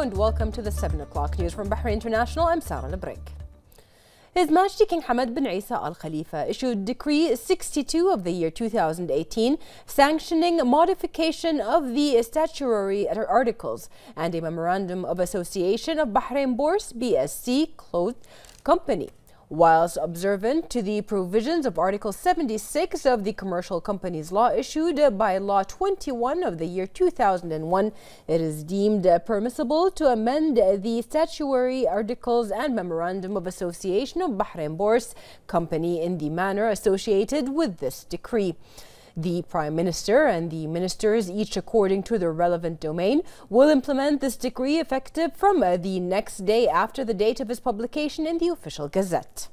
and welcome to the 7 o'clock news from Bahrain International. I'm Sarah Lebrick. His Majesty King Hamad bin Isa Al Khalifa issued Decree 62 of the year 2018, sanctioning modification of the statutory articles and a memorandum of association of Bahrain Bourse BSC Clothes Company. Whilst observant to the provisions of Article 76 of the Commercial Companies Law issued by Law 21 of the year 2001, it is deemed permissible to amend the statutory articles and memorandum of association of Bahrain Bourse Company in the manner associated with this decree. The Prime Minister and the ministers, each according to their relevant domain, will implement this decree effective from uh, the next day after the date of its publication in the official Gazette.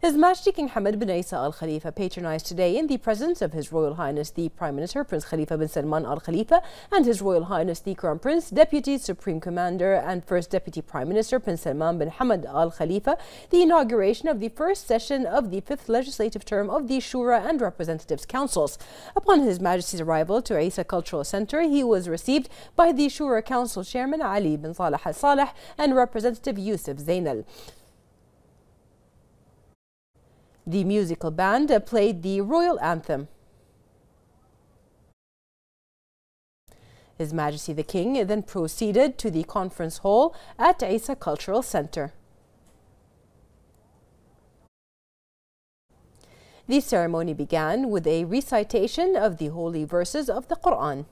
His Majesty King Hamad bin Isa Al Khalifa patronized today in the presence of His Royal Highness the Prime Minister Prince Khalifa bin Salman Al Khalifa and His Royal Highness the Crown Prince, Deputy Supreme Commander and First Deputy Prime Minister Prince Salman bin Hamad Al Khalifa, the inauguration of the first session of the fifth legislative term of the Shura and Representatives Councils. Upon His Majesty's arrival to Isa Cultural Center, he was received by the Shura Council Chairman Ali bin Salah Al Salah and Representative Yusuf Zainal. The musical band played the royal anthem. His Majesty the King then proceeded to the conference hall at ASA Cultural Center. The ceremony began with a recitation of the holy verses of the Quran.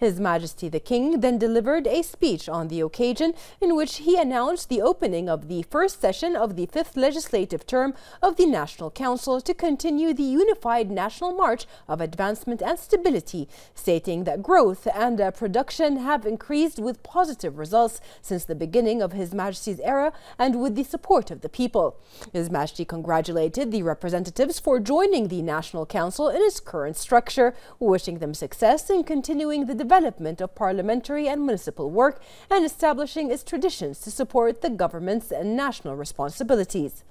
His Majesty the King then delivered a speech on the occasion in which he announced the opening of the first session of the fifth legislative term of the National Council to continue the unified national march of advancement and stability, stating that growth and uh, production have increased with positive results since the beginning of His Majesty's era and with the support of the people. His Majesty congratulated the representatives for joining the National Council in its current structure, wishing them success in continuing the development development of parliamentary and municipal work and establishing its traditions to support the government's and national responsibilities.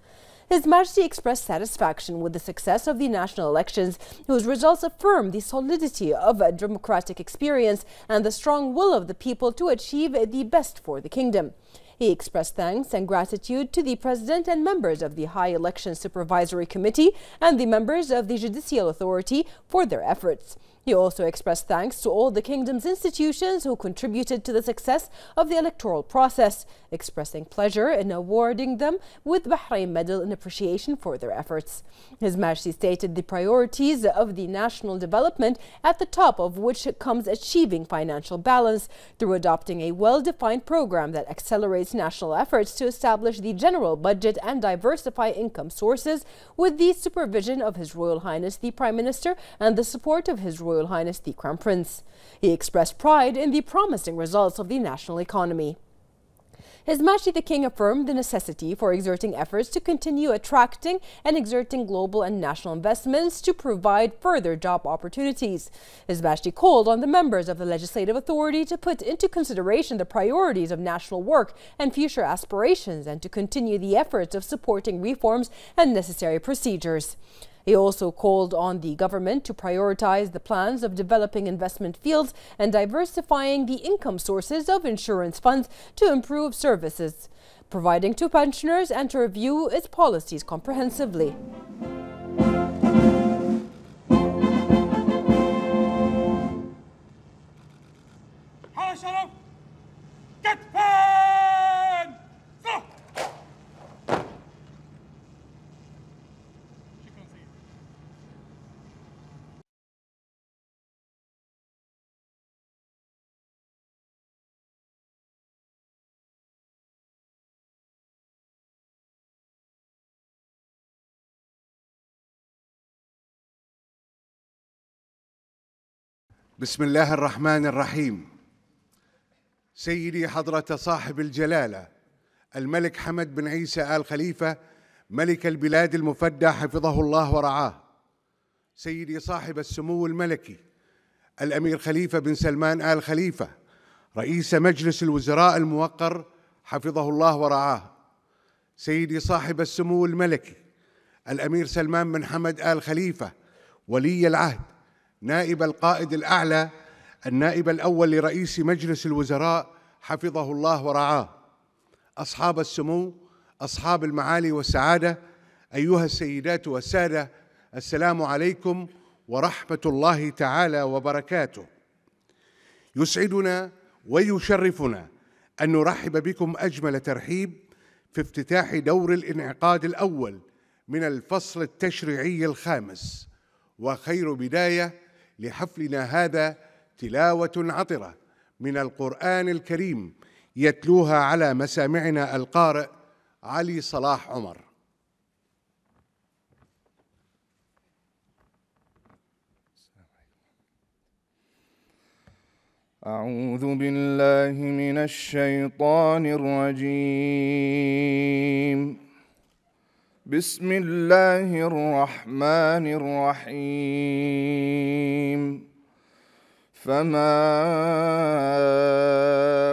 His Majesty expressed satisfaction with the success of the national elections, whose results affirm the solidity of a democratic experience and the strong will of the people to achieve the best for the kingdom. He expressed thanks and gratitude to the President and members of the High Election Supervisory Committee and the members of the Judicial Authority for their efforts. He also expressed thanks to all the kingdom's institutions who contributed to the success of the electoral process, expressing pleasure in awarding them with Bahrain Medal in appreciation for their efforts. His Majesty stated the priorities of the national development, at the top of which comes achieving financial balance through adopting a well-defined program that accelerates national efforts to establish the general budget and diversify income sources with the supervision of His Royal Highness the Prime Minister and the support of His Royal Highness the Crown Prince. He expressed pride in the promising results of the national economy. His Majesty the King affirmed the necessity for exerting efforts to continue attracting and exerting global and national investments to provide further job opportunities. His Majesty called on the members of the legislative authority to put into consideration the priorities of national work and future aspirations and to continue the efforts of supporting reforms and necessary procedures. He also called on the government to prioritize the plans of developing investment fields and diversifying the income sources of insurance funds to improve services, providing to pensioners and to review its policies comprehensively. Get back! بسم الله الرحمن الرحيم سيدي حضرة صاحب الجلالة الملك حمد بن عيسى آل خليفة ملك البلاد المفدى حفظه الله ورعاه سيدي صاحب السمو الملكي الأمير خليفة بن سلمان آل خليفة رئيس مجلس الوزراء الموقر حفظه الله ورعاه سيدي صاحب السمو الملكي الأمير سلمان بن حمد آل خليفة ولي العهد نائب القائد الأعلى النائب الأول لرئيس مجلس الوزراء حفظه الله ورعاه أصحاب السمو أصحاب المعالي والسعادة أيها السيدات والسادة السلام عليكم ورحمة الله تعالى وبركاته يسعدنا ويشرفنا أن نرحب بكم أجمل ترحيب في افتتاح دور الانعقاد الأول من الفصل التشريعي الخامس وخير بدايه لحفلنا هذا تلاوة عطرة من القرآن الكريم يتلوها على مسامعنا القارئ علي صلاح عمر أعوذ بالله من الشيطان الرجيم بسم الله الرحمن الرحيم فما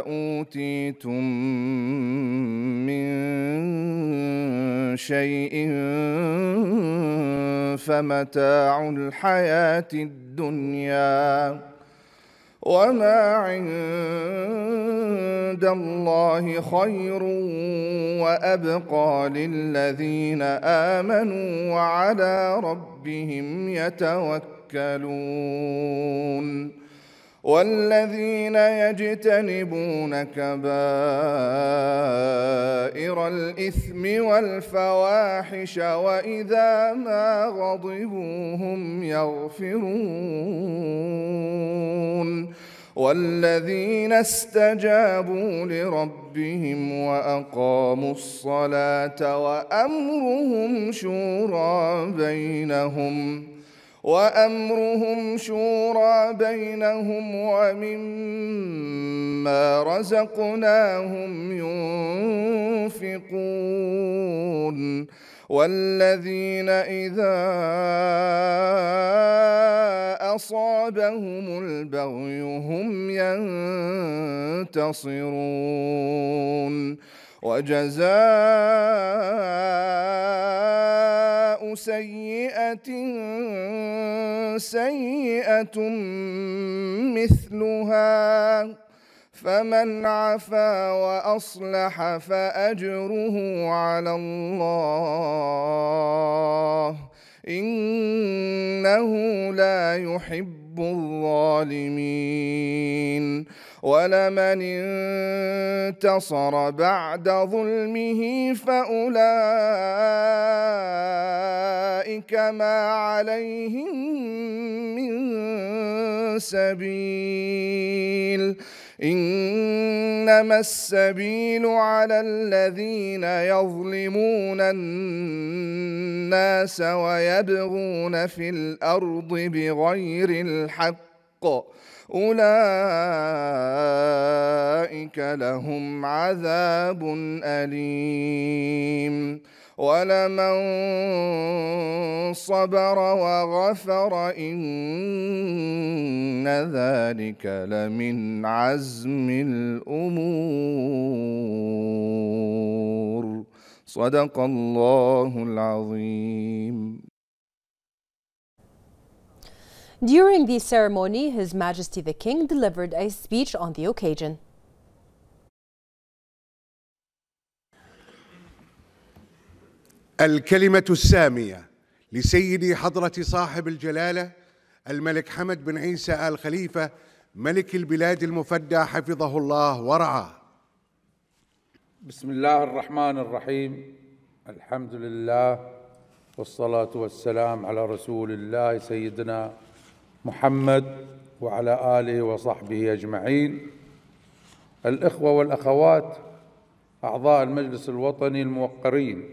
اوتيتم من شيء فمتاع الحياه الدنيا وما عند الله خير وابقى للذين امنوا وعلى ربهم يتوكلون والذين يجتنبون كبائر الإثم والفواحش وإذا ما غضبوا هم يغفرون والذين استجابوا لربهم وأقاموا الصلاة وأمرهم شورى بينهم ۖ وامرهم شورى بينهم ومما رزقناهم ينفقون والذين اذا اصابهم البغي هم ينتصرون وجزاء سيئة سيئة مثلها فمن عفا وأصلح فأجره على الله إنه لا يحب الظالمين ولمن انتصر بعد ظلمه فأولئك ما عليهم من سبيل انما السبيل على الذين يظلمون الناس ويبغون في الارض بغير الحق أولئك لهم عذاب أليم ولمن صبر وغفر إن ذلك لمن عزم الأمور صدق الله العظيم During the ceremony, His Majesty the King delivered a speech on the occasion. الكلمة السامية لسيدي حضرة صاحب الجلالة الملك حمد بن عيسى آل خليفة ملك البلاد المفدى حفظه الله ورعاه بسم الله الرحمن الرحيم الحمد لله والصلاة والسلام على رسول الله سيدنا محمد وعلى آله وصحبه أجمعين الإخوة والأخوات أعضاء المجلس الوطني الموقرين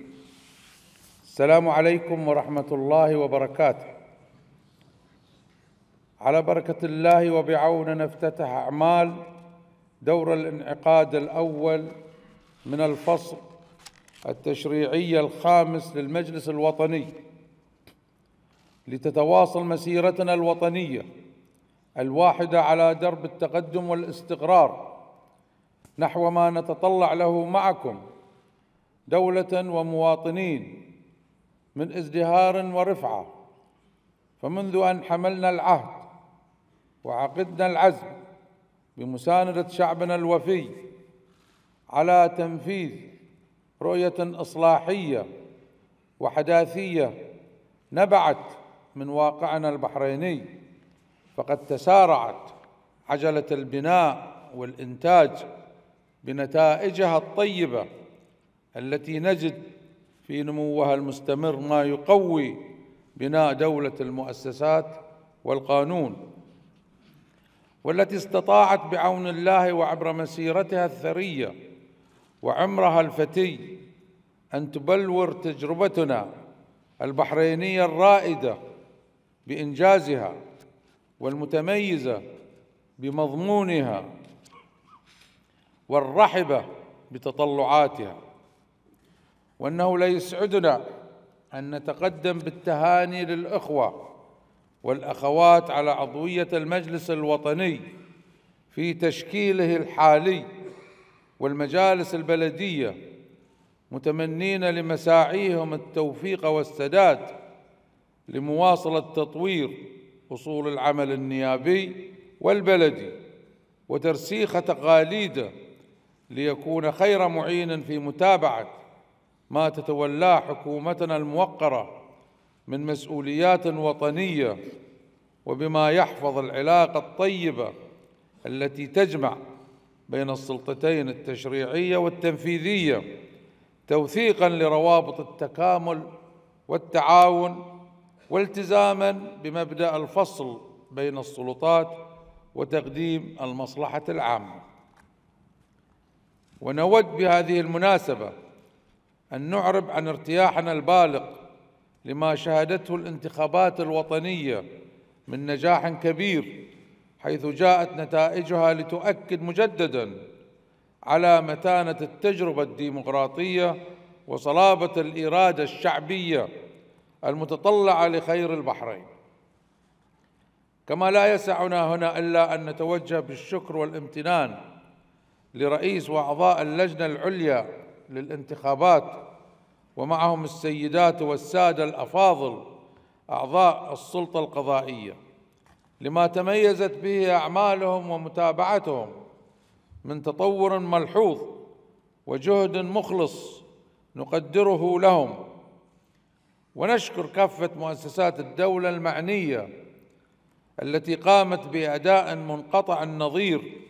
السلام عليكم ورحمة الله وبركاته على بركة الله وبعون نفتتح أعمال دور الانعقاد الأول من الفصل التشريعي الخامس للمجلس الوطني لتتواصل مسيرتنا الوطنيه الواحده على درب التقدم والاستقرار نحو ما نتطلع له معكم دوله ومواطنين من ازدهار ورفعه فمنذ ان حملنا العهد وعقدنا العزم بمسانده شعبنا الوفي على تنفيذ رؤيه اصلاحيه وحداثيه نبعت من واقعنا البحريني فقد تسارعت عجله البناء والانتاج بنتائجها الطيبه التي نجد في نموها المستمر ما يقوي بناء دوله المؤسسات والقانون والتي استطاعت بعون الله وعبر مسيرتها الثريه وعمرها الفتي ان تبلور تجربتنا البحرينيه الرائده بإنجازها والمتميزة بمضمونها والرحبة بتطلعاتها وأنه لا يسعدنا أن نتقدم بالتهاني للإخوة والأخوات على عضوية المجلس الوطني في تشكيله الحالي والمجالس البلدية متمنين لمساعيهم التوفيق والسداد لمواصلة تطوير أصول العمل النيابي والبلدي وترسيخ تقاليده ليكون خير معين في متابعة ما تتولاه حكومتنا الموقرة من مسؤوليات وطنية وبما يحفظ العلاقة الطيبة التي تجمع بين السلطتين التشريعية والتنفيذية توثيقا لروابط التكامل والتعاون والتزاما بمبدا الفصل بين السلطات وتقديم المصلحه العامه ونود بهذه المناسبه ان نعرب عن ارتياحنا البالغ لما شهدته الانتخابات الوطنيه من نجاح كبير حيث جاءت نتائجها لتؤكد مجددا على متانه التجربه الديمقراطيه وصلابه الاراده الشعبيه المتطلعة لخير البحرين كما لا يسعنا هنا إلا أن نتوجه بالشكر والامتنان لرئيس وأعضاء اللجنة العليا للانتخابات ومعهم السيدات والسادة الأفاضل أعضاء السلطة القضائية لما تميزت به أعمالهم ومتابعتهم من تطور ملحوظ وجهد مخلص نقدره لهم ونشكر كافة مؤسسات الدولة المعنية التي قامت بأداء منقطع النظير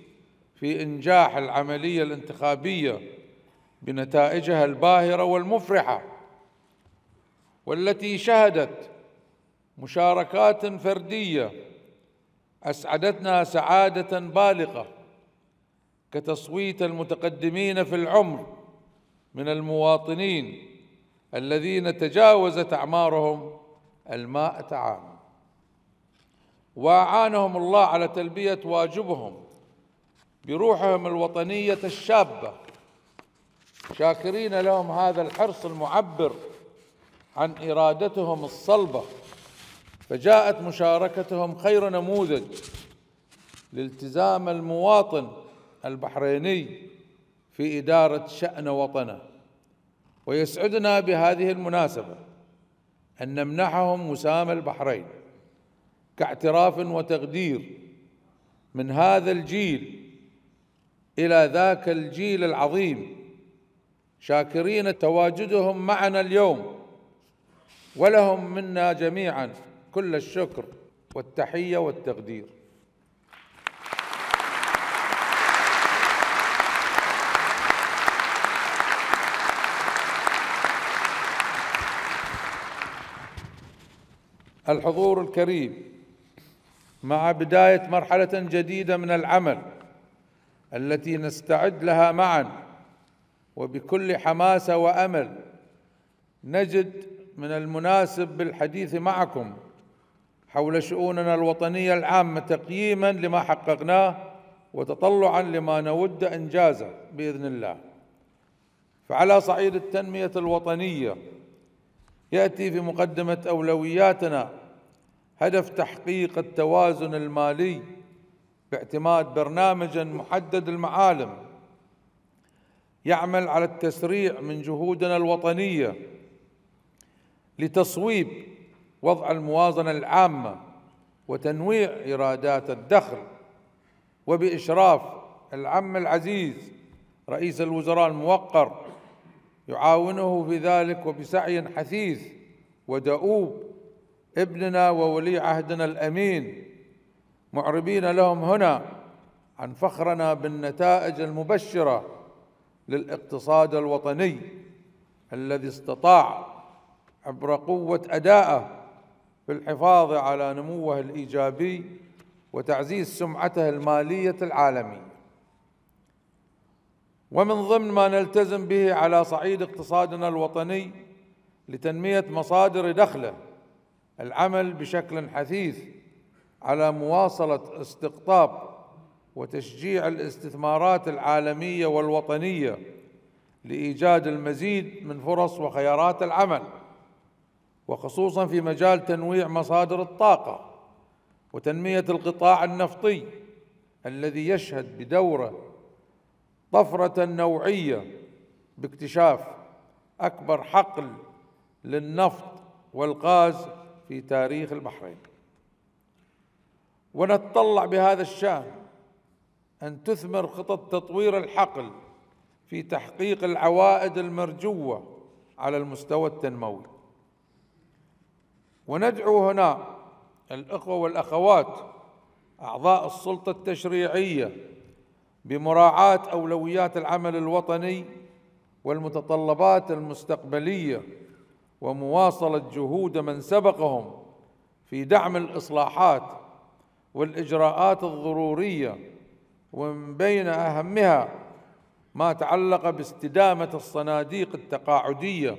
في إنجاح العملية الانتخابية بنتائجها الباهرة والمفرحة والتي شهدت مشاركات فردية أسعدتنا سعادة بالغة كتصويت المتقدمين في العمر من المواطنين الذين تجاوزت أعمارهم المائة عام وأعانهم الله على تلبية واجبهم بروحهم الوطنية الشابة شاكرين لهم هذا الحرص المعبر عن إرادتهم الصلبة فجاءت مشاركتهم خير نموذج لالتزام المواطن البحريني في إدارة شأن وطنه ويسعدنا بهذه المناسبة أن نمنحهم مسام البحرين كاعتراف وتقدير من هذا الجيل إلى ذاك الجيل العظيم شاكرين تواجدهم معنا اليوم ولهم منا جميعا كل الشكر والتحية والتقدير الحضور الكريم مع بداية مرحلة جديدة من العمل التي نستعد لها معا وبكل حماسة وأمل نجد من المناسب بالحديث معكم حول شؤوننا الوطنية العامة تقييما لما حققناه وتطلعا لما نود إنجازه بإذن الله فعلى صعيد التنمية الوطنية ياتي في مقدمه اولوياتنا هدف تحقيق التوازن المالي باعتماد برنامج محدد المعالم يعمل على التسريع من جهودنا الوطنيه لتصويب وضع الموازنه العامه وتنويع ايرادات الدخل وباشراف العم العزيز رئيس الوزراء الموقر يعاونه في ذلك وبسعي حثيث ودؤوب ابننا وولي عهدنا الامين معربين لهم هنا عن فخرنا بالنتائج المبشره للاقتصاد الوطني الذي استطاع عبر قوه ادائه في الحفاظ على نموه الايجابي وتعزيز سمعته الماليه العالميه ومن ضمن ما نلتزم به على صعيد اقتصادنا الوطني لتنمية مصادر دخله العمل بشكل حثيث على مواصلة استقطاب وتشجيع الاستثمارات العالمية والوطنية لإيجاد المزيد من فرص وخيارات العمل وخصوصا في مجال تنويع مصادر الطاقة وتنمية القطاع النفطي الذي يشهد بدوره طفرة نوعية باكتشاف أكبر حقل للنفط والغاز في تاريخ البحرين ونتطلع بهذا الشان أن تثمر خطط تطوير الحقل في تحقيق العوائد المرجوة على المستوى التنموي وندعو هنا الإخوة والأخوات أعضاء السلطة التشريعية بمراعاة أولويات العمل الوطني والمتطلبات المستقبلية ومواصلة جهود من سبقهم في دعم الإصلاحات والإجراءات الضرورية ومن بين أهمها ما تعلق باستدامة الصناديق التقاعدية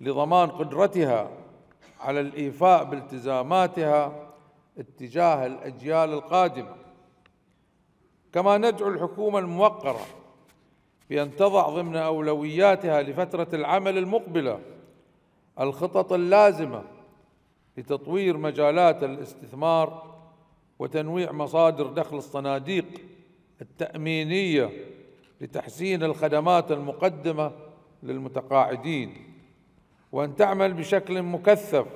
لضمان قدرتها على الإيفاء بالتزاماتها اتجاه الأجيال القادمة كما ندعو الحكومة الموقرة بأن تضع ضمن أولوياتها لفترة العمل المقبلة الخطط اللازمة لتطوير مجالات الاستثمار وتنويع مصادر دخل الصناديق التأمينية لتحسين الخدمات المقدمة للمتقاعدين وأن تعمل بشكل مكثف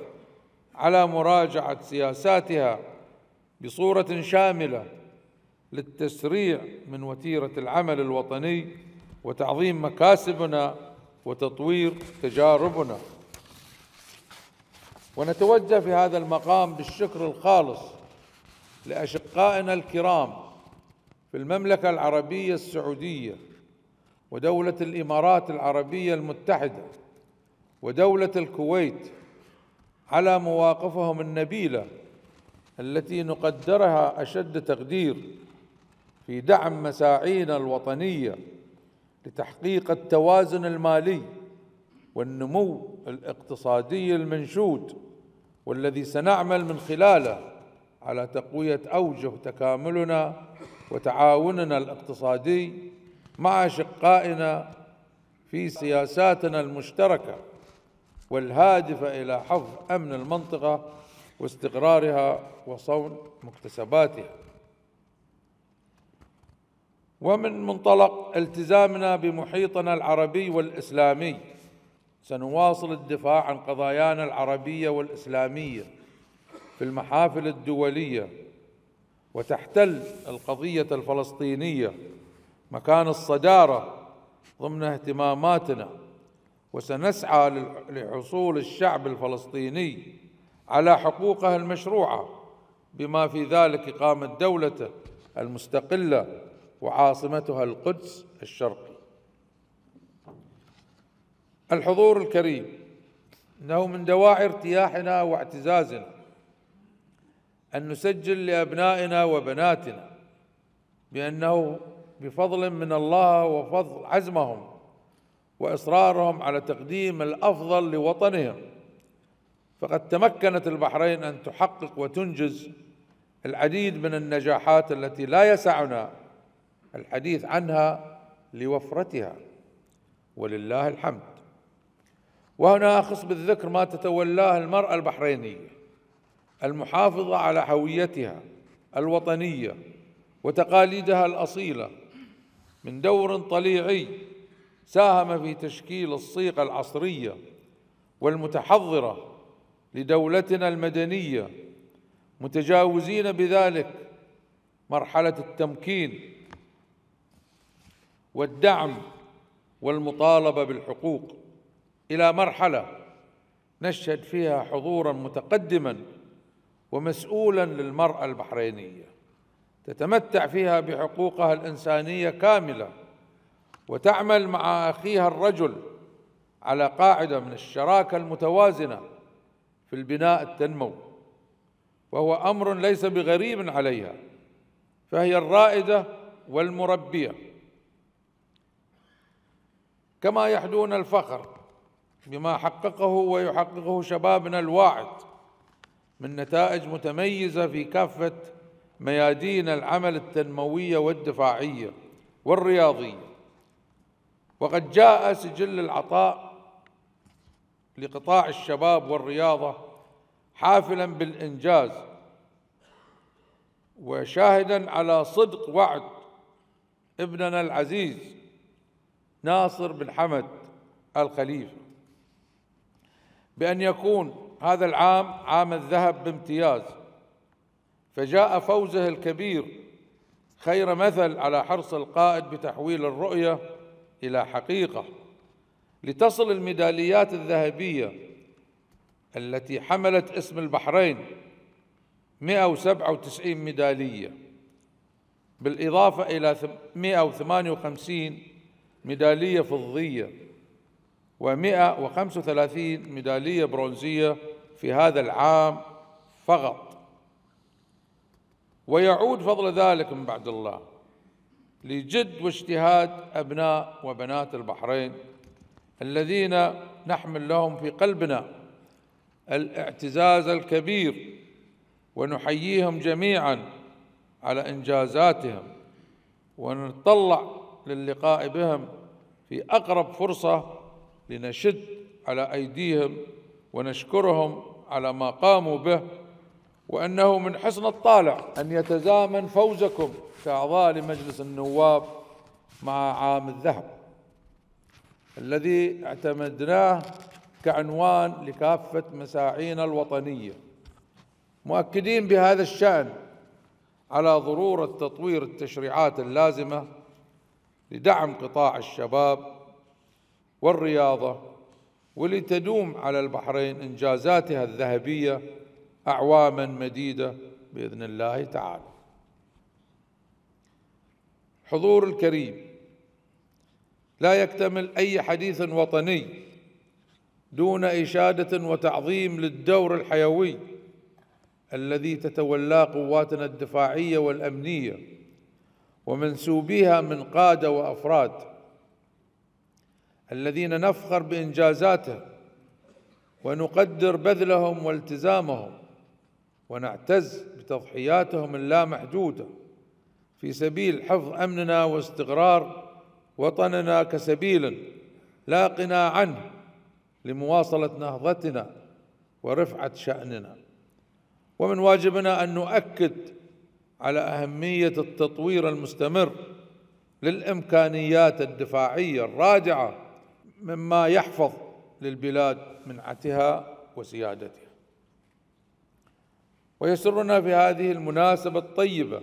على مراجعة سياساتها بصورة شاملة للتسريع من وتيره العمل الوطني وتعظيم مكاسبنا وتطوير تجاربنا ونتوجه في هذا المقام بالشكر الخالص لاشقائنا الكرام في المملكه العربيه السعوديه ودوله الامارات العربيه المتحده ودوله الكويت على مواقفهم النبيله التي نقدرها اشد تقدير في دعم مساعينا الوطنيه لتحقيق التوازن المالي والنمو الاقتصادي المنشود والذي سنعمل من خلاله على تقويه اوجه تكاملنا وتعاوننا الاقتصادي مع اشقائنا في سياساتنا المشتركه والهادفه الى حفظ امن المنطقه واستقرارها وصون مكتسباتها ومن منطلق التزامنا بمحيطنا العربي والإسلامي سنواصل الدفاع عن قضايانا العربية والإسلامية في المحافل الدولية وتحتل القضية الفلسطينية مكان الصدارة ضمن اهتماماتنا وسنسعى لحصول الشعب الفلسطيني على حقوقه المشروعة بما في ذلك إقامة دولته المستقلة وعاصمتها القدس الشرقي الحضور الكريم انه من دواعي ارتياحنا واعتزازنا ان نسجل لابنائنا وبناتنا بانه بفضل من الله وفضل عزمهم واصرارهم على تقديم الافضل لوطنهم فقد تمكنت البحرين ان تحقق وتنجز العديد من النجاحات التي لا يسعنا الحديث عنها لوفرتها ولله الحمد وهنا أخص بالذكر ما تتولاه المرأة البحرينية المحافظة على هويتها الوطنية وتقاليدها الأصيلة من دور طليعي ساهم في تشكيل الصيغة العصرية والمتحضرة لدولتنا المدنية متجاوزين بذلك مرحلة التمكين والدعم والمطالبه بالحقوق الى مرحله نشهد فيها حضورا متقدما ومسؤولا للمراه البحرينيه تتمتع فيها بحقوقها الانسانيه كامله وتعمل مع اخيها الرجل على قاعده من الشراكه المتوازنه في البناء التنموي وهو امر ليس بغريب عليها فهي الرائده والمربيه كما يحدون الفخر بما حققه ويحققه شبابنا الواعد من نتائج متميزة في كافة ميادين العمل التنموية والدفاعية والرياضية وقد جاء سجل العطاء لقطاع الشباب والرياضة حافلا بالإنجاز وشاهدا على صدق وعد ابننا العزيز ناصر بن حمد الخليفة بأن يكون هذا العام عام الذهب بامتياز فجاء فوزه الكبير خير مثل على حرص القائد بتحويل الرؤية إلى حقيقة لتصل الميداليات الذهبية التي حملت اسم البحرين 197 ميدالية بالإضافة إلى 158 ميدالية فضية و135 ميدالية برونزية في هذا العام فقط ويعود فضل ذلك من بعد الله لجد واجتهاد أبناء وبنات البحرين الذين نحمل لهم في قلبنا الاعتزاز الكبير ونحييهم جميعا على إنجازاتهم ونطلع للقاء بهم في أقرب فرصة لنشد على أيديهم ونشكرهم على ما قاموا به وأنه من حسن الطالع أن يتزامن فوزكم كأعضاء لمجلس النواب مع عام الذهب الذي اعتمدناه كعنوان لكافة مساعينا الوطنية مؤكدين بهذا الشأن على ضرورة تطوير التشريعات اللازمة لدعم قطاع الشباب والرياضة ولتدوم على البحرين إنجازاتها الذهبية أعواما مديدة بإذن الله تعالى حضور الكريم لا يكتمل أي حديث وطني دون إشادة وتعظيم للدور الحيوي الذي تتولاه قواتنا الدفاعية والأمنية ومنسوبيها من قادة وأفراد الذين نفخر بإنجازاته ونقدر بذلهم والتزامهم ونعتز بتضحياتهم اللامحدودة في سبيل حفظ أمننا واستقرار وطننا كسبيل لا قناع عنه لمواصلة نهضتنا ورفعة شأننا ومن واجبنا أن نؤكد على أهمية التطوير المستمر للإمكانيات الدفاعية الراجعة مما يحفظ للبلاد منعتها وسيادتها ويسرنا في هذه المناسبة الطيبة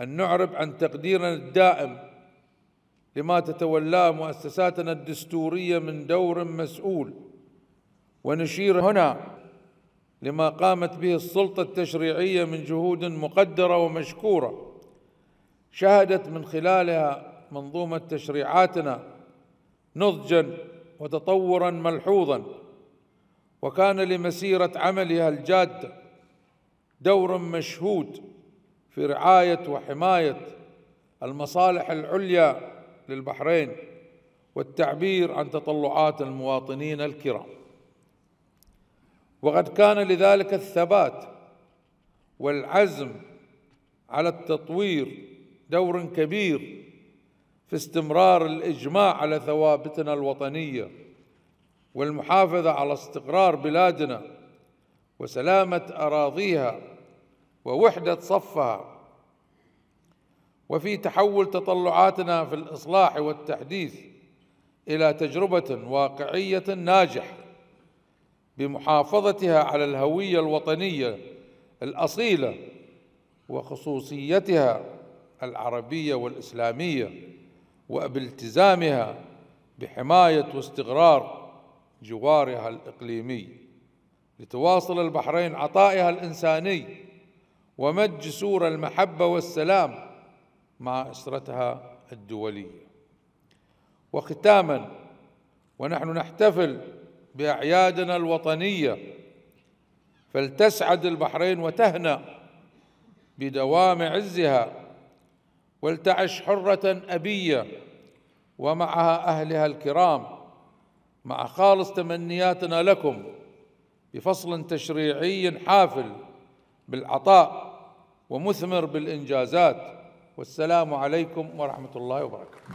أن نعرب عن تقديرنا الدائم لما تتولاه مؤسساتنا الدستورية من دور مسؤول ونشير هنا لما قامت به السلطة التشريعية من جهود مقدرة ومشكورة شهدت من خلالها منظومة تشريعاتنا نضجا وتطورا ملحوظا وكان لمسيرة عملها الجادة دور مشهود في رعاية وحماية المصالح العليا للبحرين والتعبير عن تطلعات المواطنين الكرام وقد كان لذلك الثبات والعزم على التطوير دور كبير في استمرار الإجماع على ثوابتنا الوطنية والمحافظة على استقرار بلادنا وسلامة أراضيها ووحدة صفها وفي تحول تطلعاتنا في الإصلاح والتحديث إلى تجربة واقعية ناجحة بمحافظتها على الهوية الوطنية الأصيلة وخصوصيتها العربية والإسلامية وبالتزامها بحماية واستقرار جوارها الإقليمي لتواصل البحرين عطائها الإنساني ومد جسور المحبة والسلام مع أسرتها الدولية وختاما ونحن نحتفل باعيادنا الوطنيه فلتسعد البحرين وتهنأ بدوام عزها ولتعش حرة أبية ومعها أهلها الكرام مع خالص تمنياتنا لكم بفصل تشريعي حافل بالعطاء ومثمر بالإنجازات والسلام عليكم ورحمة الله وبركاته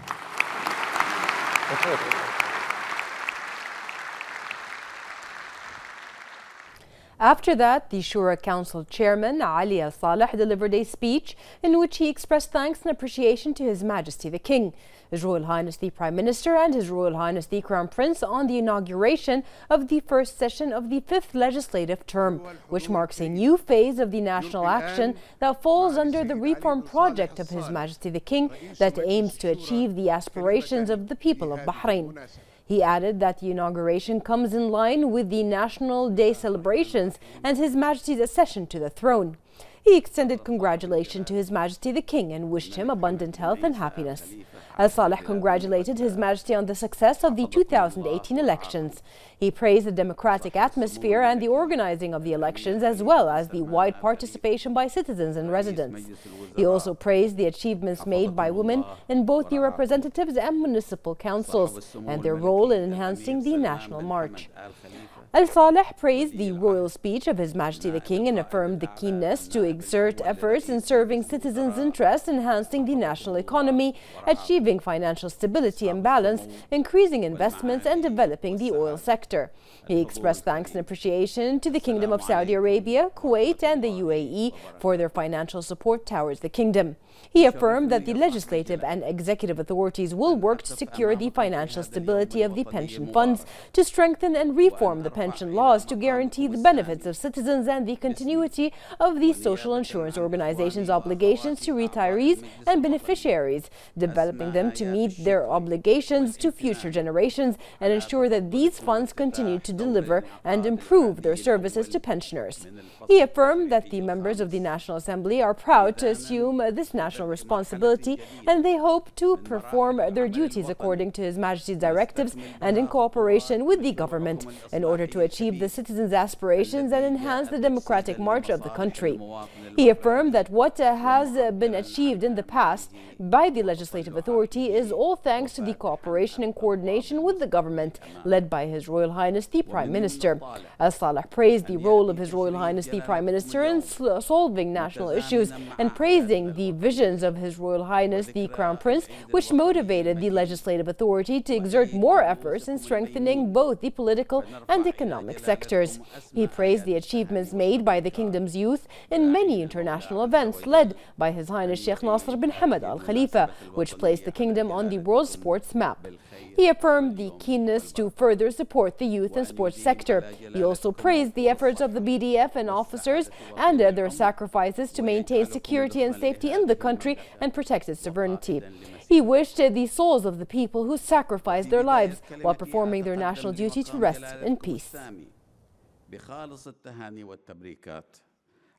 After that, the Shura Council Chairman Ali Al Saleh delivered a speech in which he expressed thanks and appreciation to His Majesty the King, His Royal Highness the Prime Minister, and His Royal Highness the Crown Prince on the inauguration of the first session of the fifth legislative term, which marks a new phase of the national action that falls under the reform project of His Majesty the King that aims to achieve the aspirations of the people of Bahrain. He added that the inauguration comes in line with the National Day celebrations and His Majesty's accession to the throne. He extended congratulations to His Majesty the King and wished him abundant health and happiness. Al-Saleh congratulated His Majesty on the success of the 2018 elections. He praised the democratic atmosphere and the organizing of the elections, as well as the wide participation by citizens and residents. He also praised the achievements made by women in both the representatives and municipal councils, and their role in enhancing the national march. Al Saleh praised the royal speech of His Majesty the King and affirmed the keenness to exert efforts in serving citizens' interests, enhancing the national economy, achieving financial stability and balance, increasing investments and developing the oil sector. He expressed thanks and appreciation to the Kingdom of Saudi Arabia, Kuwait and the UAE for their financial support towards the kingdom. He affirmed that the legislative and executive authorities will work to secure the financial stability of the pension funds, to strengthen and reform the pension laws to guarantee the benefits of citizens and the continuity of the social insurance organization's obligations to retirees and beneficiaries, developing them to meet their obligations to future generations and ensure that these funds continue to deliver and improve their services to pensioners. He affirmed that the members of the National Assembly are proud to assume this national responsibility and they hope to perform their duties according to His Majesty's directives and in cooperation with the government in order to achieve the citizens' aspirations and enhance the democratic march of the country. He affirmed that what has been achieved in the past by the legislative authority is all thanks to the cooperation and coordination with the government led by His Royal Highness the Prime Minister. As praised the role of His Royal Highness the Prime Minister in solving national issues and praising the vision concerns of His Royal Highness the Crown Prince, which motivated the legislative authority to exert more efforts in strengthening both the political and economic sectors. He praised the achievements made by the kingdom's youth in many international events led by His Highness Sheikh Nasser bin Hamad Al Khalifa, which placed the kingdom on the world sports map. He affirmed the keenness to further support the youth and sports sector. He also praised the efforts of the BDF and officers and their sacrifices to maintain security and safety in the country and protect its sovereignty. He wished the souls of the people who sacrificed their lives while performing their national duty to rest in peace.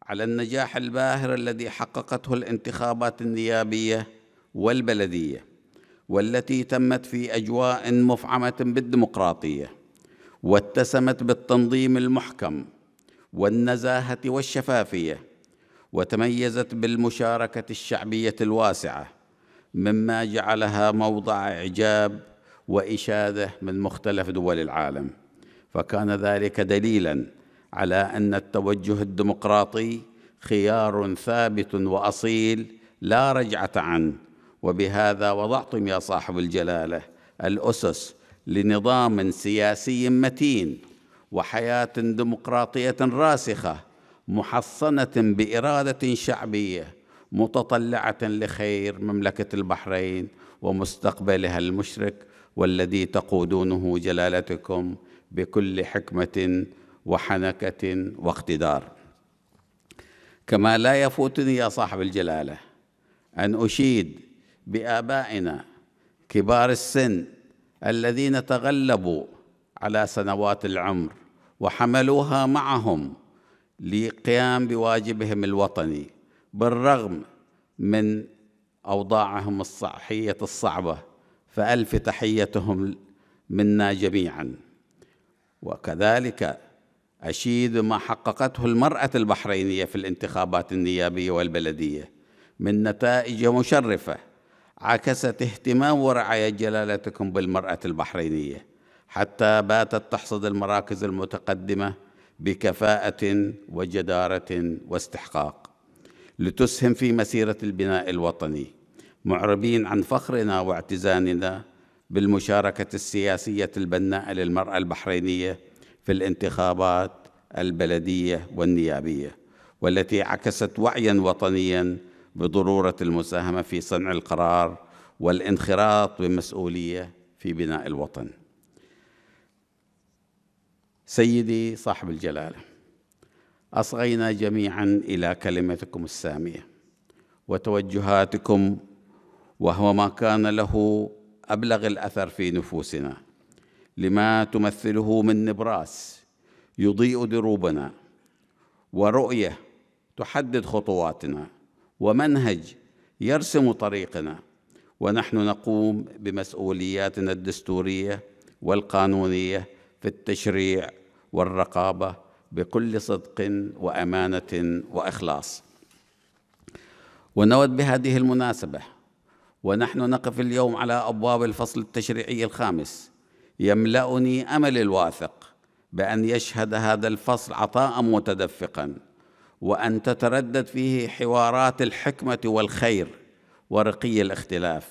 على النجاح الباهر الذي حققته الانتخابات النيابيه والبلديه والتي تمت في اجواء مفعمه بالديمقراطيه واتسمت بالتنظيم المحكم والنزاهه والشفافيه وتميزت بالمشاركه الشعبيه الواسعه مما جعلها موضع اعجاب واشاده من مختلف دول العالم فكان ذلك دليلا على ان التوجه الديمقراطي خيار ثابت واصيل لا رجعه عنه وبهذا وضعتم يا صاحب الجلاله الاسس لنظام سياسي متين وحياه ديمقراطيه راسخه محصنه باراده شعبيه متطلعه لخير مملكه البحرين ومستقبلها المشرق والذي تقودونه جلالتكم بكل حكمه وحنكه واقتدار كما لا يفوتني يا صاحب الجلاله ان اشيد بآبائنا كبار السن الذين تغلبوا على سنوات العمر وحملوها معهم للقيام بواجبهم الوطني بالرغم من أوضاعهم الصحية الصعبة فألف تحيتهم منا جميعا وكذلك أشيد ما حققته المرأة البحرينية في الانتخابات النيابية والبلدية من نتائج مشرفة عكست اهتمام ورعاية جلالتكم بالمرأة البحرينية حتى باتت تحصد المراكز المتقدمة بكفاءة وجدارة واستحقاق لتسهم في مسيرة البناء الوطني معربين عن فخرنا واعتزاننا بالمشاركة السياسية البناء للمرأة البحرينية في الانتخابات البلدية والنيابية والتي عكست وعيا وطنيا بضروره المساهمه في صنع القرار والانخراط بمسؤوليه في بناء الوطن سيدي صاحب الجلاله اصغينا جميعا الى كلمتكم الساميه وتوجهاتكم وهو ما كان له ابلغ الاثر في نفوسنا لما تمثله من نبراس يضيء دروبنا ورؤيه تحدد خطواتنا ومنهج يرسم طريقنا ونحن نقوم بمسؤولياتنا الدستوريه والقانونيه في التشريع والرقابه بكل صدق وامانه واخلاص ونود بهذه المناسبه ونحن نقف اليوم على ابواب الفصل التشريعي الخامس يملأني أمل الواثق بأن يشهد هذا الفصل عطاء متدفقا وأن تتردد فيه حوارات الحكمة والخير ورقي الاختلاف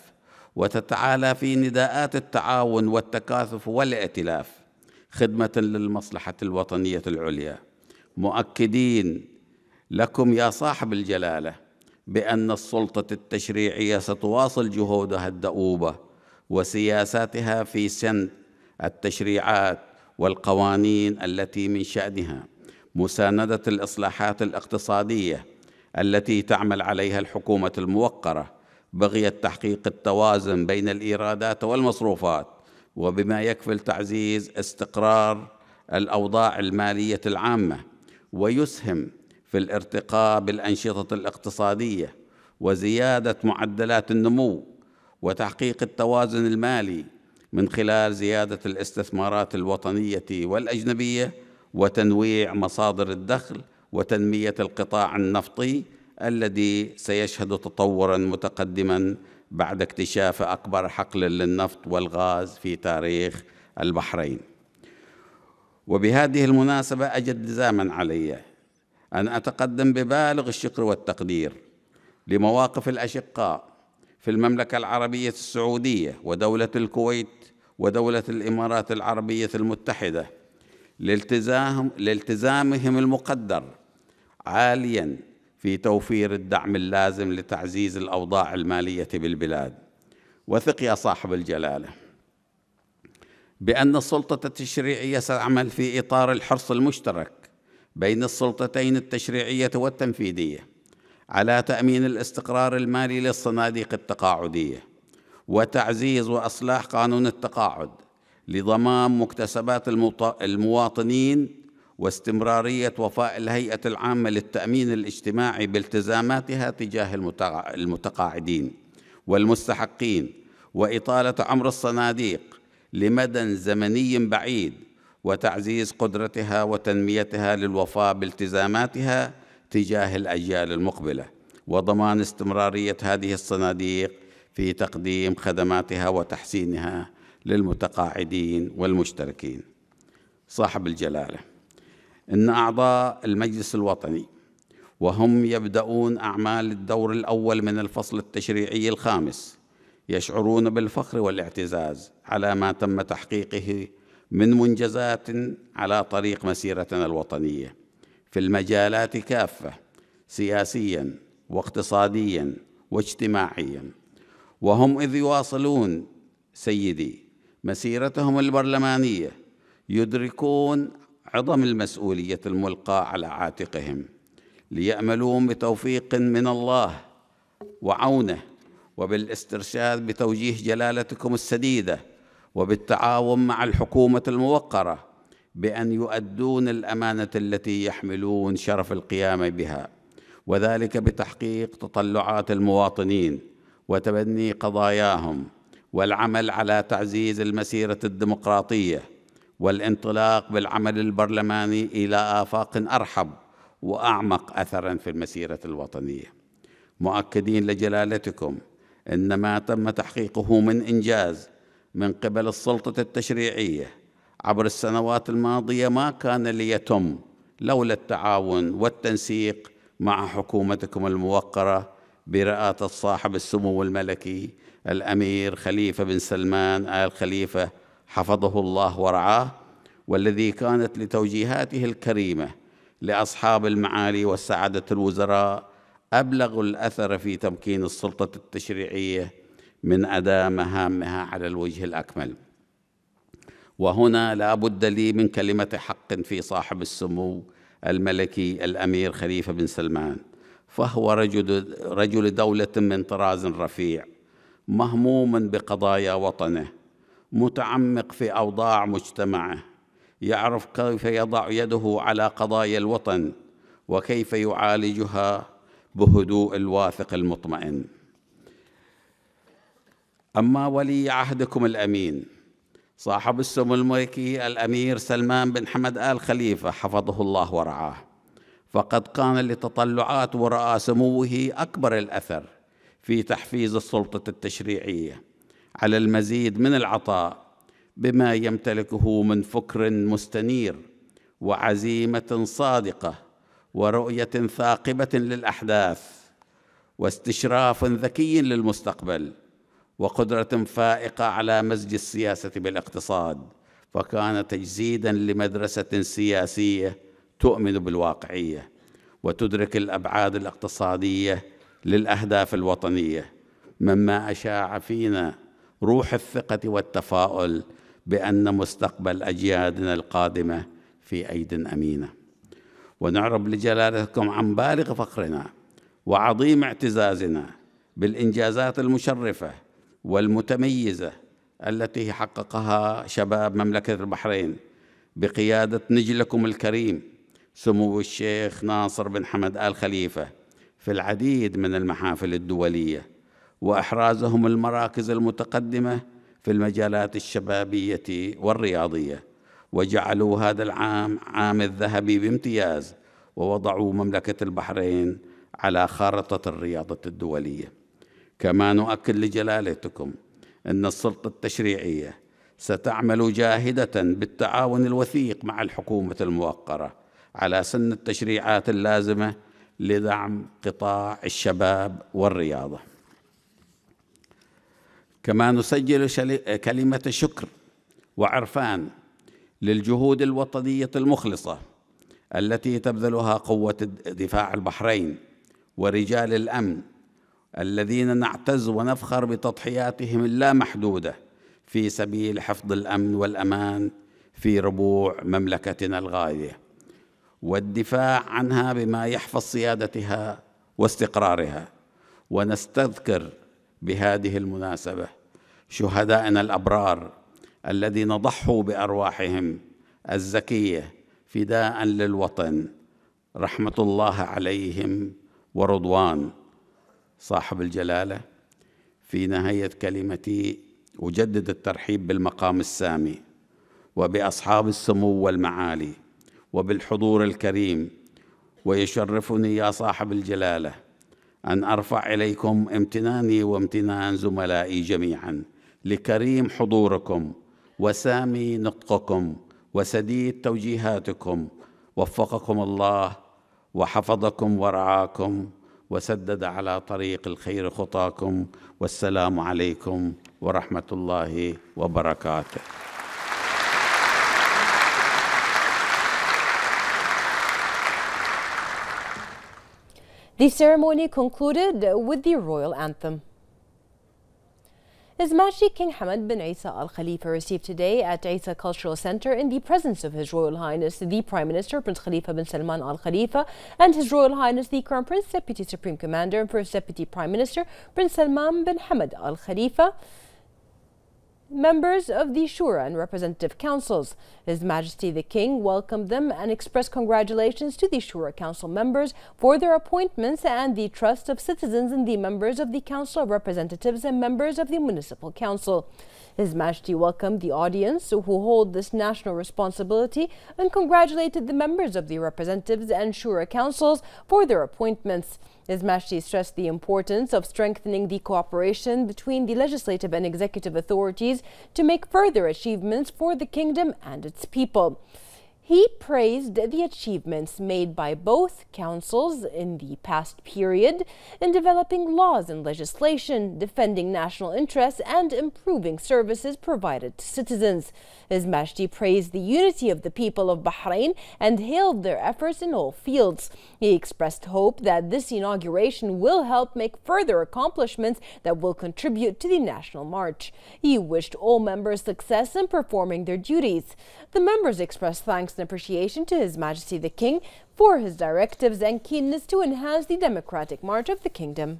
وتتعالى في نداءات التعاون والتكاثف والائتلاف خدمة للمصلحة الوطنية العليا مؤكدين لكم يا صاحب الجلالة بأن السلطة التشريعية ستواصل جهودها الدؤوبة وسياساتها في سن التشريعات والقوانين التي من شأنها مسانده الاصلاحات الاقتصاديه التي تعمل عليها الحكومه الموقره بغيه تحقيق التوازن بين الايرادات والمصروفات وبما يكفل تعزيز استقرار الاوضاع الماليه العامه ويسهم في الارتقاء بالانشطه الاقتصاديه وزياده معدلات النمو وتحقيق التوازن المالي من خلال زياده الاستثمارات الوطنيه والاجنبيه وتنويع مصادر الدخل وتنميه القطاع النفطي الذي سيشهد تطورا متقدما بعد اكتشاف اكبر حقل للنفط والغاز في تاريخ البحرين وبهذه المناسبه اجد لزاما علي ان اتقدم ببالغ الشكر والتقدير لمواقف الاشقاء في المملكه العربيه السعوديه ودوله الكويت ودوله الامارات العربيه المتحده لالتزامهم المقدر عاليا في توفير الدعم اللازم لتعزيز الاوضاع الماليه بالبلاد وثق يا صاحب الجلاله بان السلطه التشريعيه ستعمل في اطار الحرص المشترك بين السلطتين التشريعيه والتنفيذيه على تامين الاستقرار المالي للصناديق التقاعديه وتعزيز واصلاح قانون التقاعد لضمان مكتسبات المواطنين واستمرارية وفاء الهيئة العامة للتأمين الاجتماعي بالتزاماتها تجاه المتقاعدين والمستحقين وإطالة عمر الصناديق لمدى زمني بعيد وتعزيز قدرتها وتنميتها للوفاء بالتزاماتها تجاه الأجيال المقبلة وضمان استمرارية هذه الصناديق في تقديم خدماتها وتحسينها للمتقاعدين والمشتركين صاحب الجلاله ان اعضاء المجلس الوطني وهم يبدأون أعمال الدور الأول من الفصل التشريعي الخامس يشعرون بالفخر والاعتزاز على ما تم تحقيقه من منجزات على طريق مسيرتنا الوطنية في المجالات كافة سياسيا واقتصاديا واجتماعيا وهم إذ يواصلون سيدي مسيرتهم البرلمانية يدركون عظم المسؤولية الملقاة على عاتقهم ليأملون بتوفيق من الله وعونه وبالاسترشاد بتوجيه جلالتكم السديدة وبالتعاون مع الحكومة الموقرة بأن يؤدون الأمانة التي يحملون شرف القيام بها وذلك بتحقيق تطلعات المواطنين وتبني قضاياهم والعمل على تعزيز المسيره الديمقراطيه والانطلاق بالعمل البرلماني الى افاق ارحب واعمق اثرا في المسيره الوطنيه مؤكدين لجلالتكم ان ما تم تحقيقه من انجاز من قبل السلطه التشريعيه عبر السنوات الماضيه ما كان ليتم لولا التعاون والتنسيق مع حكومتكم الموقره برئاسه صاحب السمو الملكي الأمير خليفة بن سلمان آل خليفة حفظه الله ورعاه والذي كانت لتوجيهاته الكريمة لأصحاب المعالي والسعادة الوزراء أبلغ الأثر في تمكين السلطة التشريعية من أداء مهامها على الوجه الأكمل وهنا لا بد لي من كلمة حق في صاحب السمو الملكي الأمير خليفة بن سلمان فهو رجل, رجل دولة من طراز رفيع مهموم بقضايا وطنه متعمق في اوضاع مجتمعه يعرف كيف يضع يده على قضايا الوطن وكيف يعالجها بهدوء الواثق المطمئن اما ولي عهدكم الامين صاحب السمو الملكي الامير سلمان بن حمد ال خليفه حفظه الله ورعاه فقد كان لتطلعات ورأى سموه اكبر الاثر في تحفيز السلطه التشريعيه على المزيد من العطاء بما يمتلكه من فكر مستنير وعزيمه صادقه ورؤيه ثاقبه للاحداث واستشراف ذكي للمستقبل وقدره فائقه على مزج السياسه بالاقتصاد فكان تجسيدا لمدرسه سياسيه تؤمن بالواقعيه وتدرك الابعاد الاقتصاديه للاهداف الوطنيه مما اشاع فينا روح الثقه والتفاؤل بان مستقبل اجيادنا القادمه في ايد امينه ونعرب لجلالتكم عن بالغ فخرنا وعظيم اعتزازنا بالانجازات المشرفه والمتميزه التي حققها شباب مملكه البحرين بقياده نجلكم الكريم سمو الشيخ ناصر بن حمد ال خليفه في العديد من المحافل الدولية وإحرازهم المراكز المتقدمة في المجالات الشبابية والرياضية وجعلوا هذا العام عام الذهبي بامتياز ووضعوا مملكة البحرين على خارطة الرياضة الدولية كما نؤكد لجلالتكم أن السلطة التشريعية ستعمل جاهدة بالتعاون الوثيق مع الحكومة الموقرة على سن التشريعات اللازمة لدعم قطاع الشباب والرياضة كما نسجل كلمة شكر وعرفان للجهود الوطنية المخلصة التي تبذلها قوة دفاع البحرين ورجال الأمن الذين نعتز ونفخر بتضحياتهم اللامحدودة في سبيل حفظ الأمن والأمان في ربوع مملكتنا الغالية والدفاع عنها بما يحفظ سيادتها واستقرارها ونستذكر بهذه المناسبه شهدائنا الابرار الذين ضحوا بارواحهم الزكيه فداء للوطن رحمه الله عليهم ورضوان صاحب الجلاله في نهايه كلمتي اجدد الترحيب بالمقام السامي وباصحاب السمو والمعالي وبالحضور الكريم ويشرفني يا صاحب الجلاله ان ارفع اليكم امتناني وامتنان زملائي جميعا لكريم حضوركم وسامي نطقكم وسديد توجيهاتكم وفقكم الله وحفظكم ورعاكم وسدد على طريق الخير خطاكم والسلام عليكم ورحمه الله وبركاته The ceremony concluded with the royal anthem. Majesty King Hamad bin Isa Al Khalifa received today at Isa Cultural Center in the presence of His Royal Highness the Prime Minister Prince Khalifa bin Salman Al Khalifa and His Royal Highness the Crown Prince Deputy Supreme Commander and First Deputy Prime Minister Prince Salman bin Hamad Al Khalifa members of the Shura and representative councils. His Majesty the King welcomed them and expressed congratulations to the Shura Council members for their appointments and the trust of citizens in the members of the Council of Representatives and members of the Municipal Council. His Majesty welcomed the audience who hold this national responsibility and congratulated the members of the representatives and Shura councils for their appointments. Ismashti stressed the importance of strengthening the cooperation between the legislative and executive authorities to make further achievements for the kingdom and its people. He praised the achievements made by both councils in the past period in developing laws and legislation, defending national interests, and improving services provided to citizens. His Majesty praised the unity of the people of Bahrain and hailed their efforts in all fields. He expressed hope that this inauguration will help make further accomplishments that will contribute to the National March. He wished all members success in performing their duties. The members expressed thanks expressed an appreciation to His Majesty the King for his directives and keenness to enhance the democratic march of the kingdom.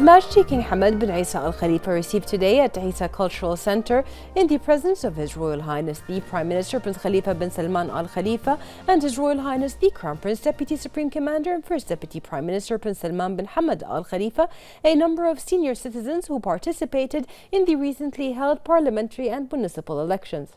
Majdi King Hamad bin Isa Al Khalifa received today at Isa Cultural Center in the presence of His Royal Highness the Prime Minister Prince Khalifa bin Salman Al Khalifa and His Royal Highness the Crown Prince Deputy Supreme Commander and First Deputy Prime Minister Prince Salman bin Hamad Al Khalifa, a number of senior citizens who participated in the recently held parliamentary and municipal elections.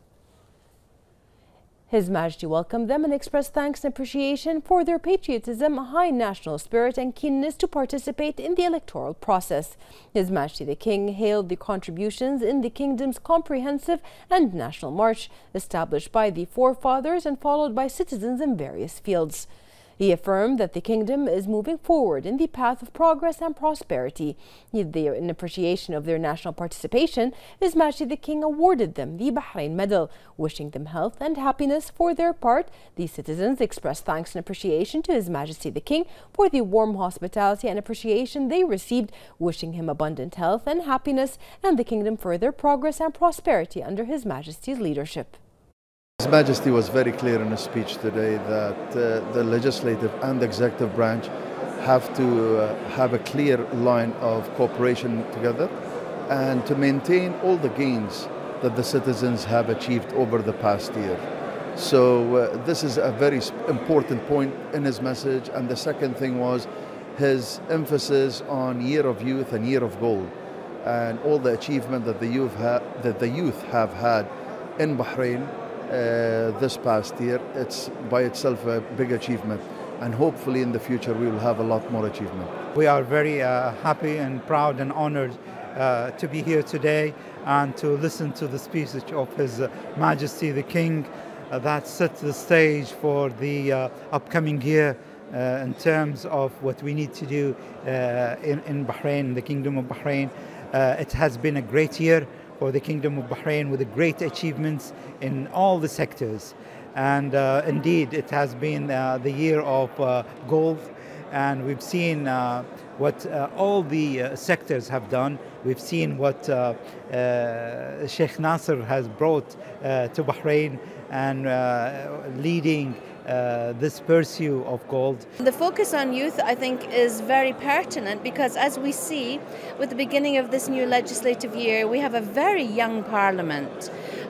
His Majesty welcomed them and expressed thanks and appreciation for their patriotism, high national spirit, and keenness to participate in the electoral process. His Majesty the King hailed the contributions in the kingdom's comprehensive and national march, established by the forefathers and followed by citizens in various fields. He affirmed that the kingdom is moving forward in the path of progress and prosperity. In appreciation of their national participation, Majesty the king awarded them the Bahrain Medal, wishing them health and happiness for their part. The citizens expressed thanks and appreciation to His Majesty the King for the warm hospitality and appreciation they received, wishing him abundant health and happiness and the kingdom further progress and prosperity under His Majesty's leadership. His Majesty was very clear in his speech today that uh, the legislative and executive branch have to uh, have a clear line of cooperation together and to maintain all the gains that the citizens have achieved over the past year. So uh, this is a very important point in his message. And the second thing was his emphasis on year of youth and year of gold and all the achievement that the youth, that the youth have had in Bahrain uh, this past year, it's by itself a big achievement. And hopefully in the future we will have a lot more achievement. We are very uh, happy and proud and honored uh, to be here today and to listen to the speech of His uh, Majesty the King uh, that set the stage for the uh, upcoming year in terms of what we need to do in, in Bahrain, the Kingdom of Bahrain. it has been a great year for the Kingdom of Bahrain with great achievements in all the sectors. And uh, indeed, it has been uh, the year of uh, gold, and we've seen uh, what uh, all the uh, sectors have done. We've seen what Sheikh Nasser has brought to Bahrain and leading uh, this pursuit of gold. The focus on youth, I think, is very pertinent because, as we see with the beginning of this new legislative year, we have a very young parliament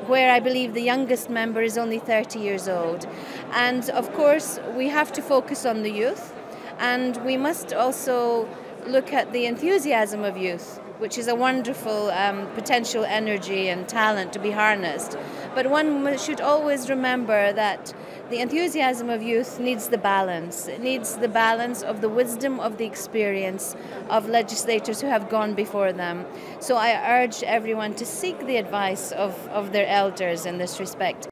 where I believe the youngest member is only 30 years old. And of course, we have to focus on the youth and we must also look at the enthusiasm of youth which is a wonderful um, potential energy and talent to be harnessed. But one should always remember that the enthusiasm of youth needs the balance. It needs the balance of the wisdom of the experience of legislators who have gone before them. So I urge everyone to seek the advice of, of their elders in this respect.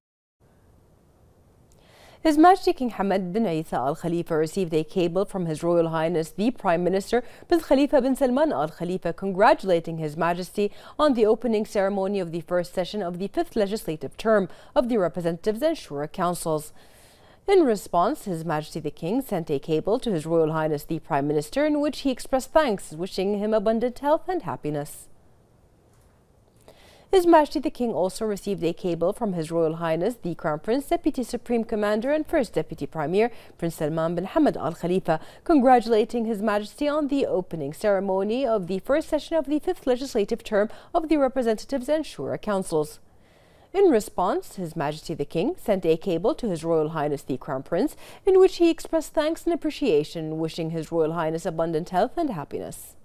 His Majesty King Hamad bin Isa Al Khalifa received a cable from His Royal Highness the Prime Minister bin Khalifa bin Salman Al Khalifa congratulating His Majesty on the opening ceremony of the first session of the fifth legislative term of the Representatives and Shura Councils. In response, His Majesty the King sent a cable to His Royal Highness the Prime Minister in which he expressed thanks, wishing him abundant health and happiness. His Majesty the King also received a cable from His Royal Highness the Crown Prince, Deputy Supreme Commander and First Deputy Premier Prince Salman bin Hamad Al Khalifa, congratulating His Majesty on the opening ceremony of the first session of the fifth legislative term of the Representatives and Shura Councils. In response, His Majesty the King sent a cable to His Royal Highness the Crown Prince, in which he expressed thanks and appreciation, wishing His Royal Highness abundant health and happiness.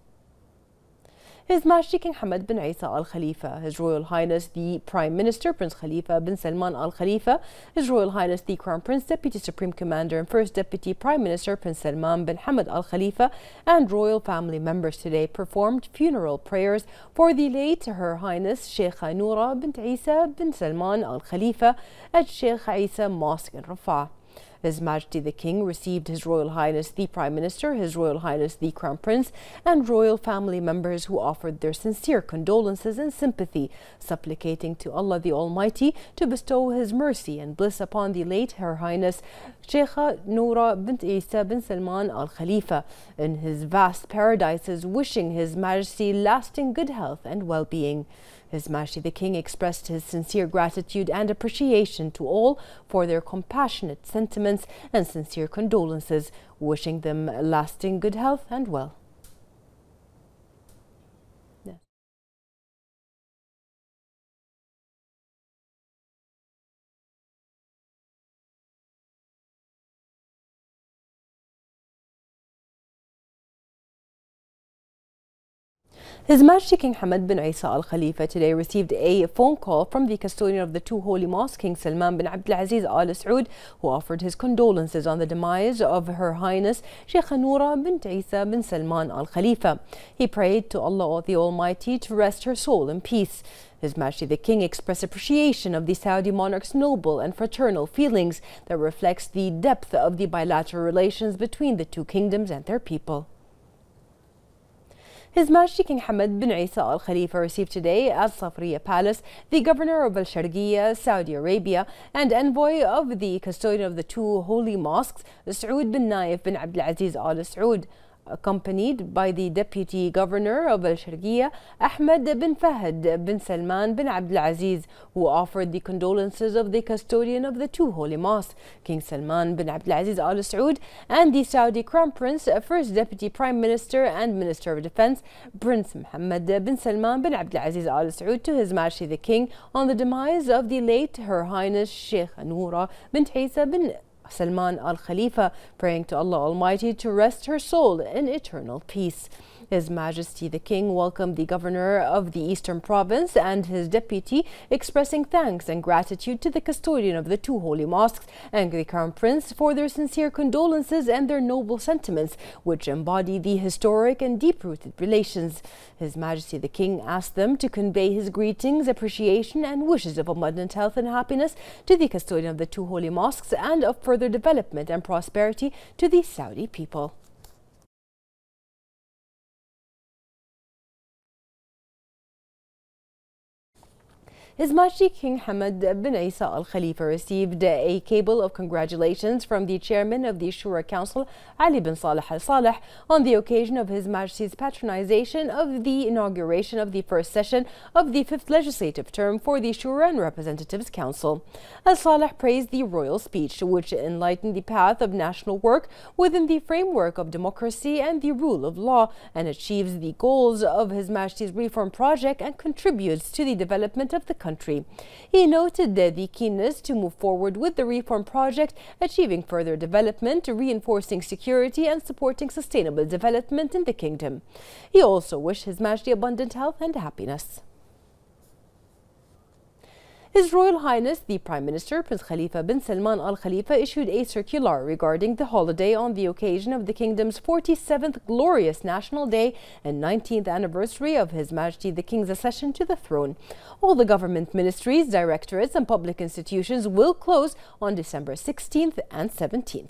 His Majesty King Hamad bin Isa Al Khalifa, His Royal Highness the Prime Minister Prince Khalifa bin Salman Al Khalifa, His Royal Highness the Crown Prince, Deputy Supreme Commander and First Deputy Prime Minister Prince Salman bin Hamad Al Khalifa, and royal family members today performed funeral prayers for the late Her Highness Sheikh Noura bint Isa bin Salman Al Khalifa at Sheikh Isa Mosque in Rafah. His Majesty the King received His Royal Highness the Prime Minister, His Royal Highness the Crown Prince, and royal family members who offered their sincere condolences and sympathy, supplicating to Allah the Almighty to bestow His mercy and bliss upon the late Her Highness Sheikha Noura bint Isa bin Salman Al Khalifa in his vast paradises, wishing His Majesty lasting good health and well being. His Majesty the King expressed his sincere gratitude and appreciation to all for their compassionate sentiments and sincere condolences, wishing them lasting good health and well. His Majesty King Hamad bin Isa Al Khalifa today received a phone call from the custodian of the two holy mosques, King Salman bin Abdulaziz Al Saud, who offered his condolences on the demise of Her Highness Sheikh Noura bin Isa bin Salman Al Khalifa. He prayed to Allah the Almighty to rest her soul in peace. His Majesty the King expressed appreciation of the Saudi monarch's noble and fraternal feelings that reflects the depth of the bilateral relations between the two kingdoms and their people. His Majesty King Hamad bin Isa Al Khalifa received today at Safriya Palace the governor of Al Sharqiyya, Saudi Arabia, and envoy of the custodian of the two holy mosques, Saud bin Naif bin Abdulaziz Al Saud accompanied by the Deputy Governor of Al Sharqiya, Ahmed bin Fahd bin Salman bin Abdulaziz, who offered the condolences of the custodian of the two holy mosques, King Salman bin Abdulaziz Al Saud, and the Saudi Crown Prince, First Deputy Prime Minister and Minister of Defense, Prince Mohammed bin Salman bin Abdulaziz Al Saud, to His Majesty the King on the demise of the late Her Highness Sheikh Noura bint Isa bin Salman Al Khalifa, praying to Allah Almighty to rest her soul in eternal peace. His Majesty the King welcomed the governor of the Eastern Province and his deputy, expressing thanks and gratitude to the custodian of the two holy mosques and the Crown Prince for their sincere condolences and their noble sentiments, which embody the historic and deep-rooted relations. His Majesty the King asked them to convey his greetings, appreciation and wishes of abundant health and happiness to the custodian of the two holy mosques and of further development and prosperity to the Saudi people. His Majesty King Hamad bin Isa Al Khalifa received a cable of congratulations from the chairman of the Shura Council, Ali bin Saleh Al Saleh, on the occasion of His Majesty's patronization of the inauguration of the first session of the fifth legislative term for the Shura and Representatives Council. Al Saleh praised the royal speech, which enlightened the path of national work within the framework of democracy and the rule of law, and achieves the goals of His Majesty's reform project and contributes to the development of the country. He noted the keenness to move forward with the reform project, achieving further development, reinforcing security and supporting sustainable development in the kingdom. He also wished His Majesty abundant health and happiness. His Royal Highness the Prime Minister Prince Khalifa bin Salman Al Khalifa issued a circular regarding the holiday on the occasion of the kingdom's 47th glorious National Day and 19th anniversary of His Majesty the King's accession to the throne. All the government ministries, directorates and public institutions will close on December 16th and 17th.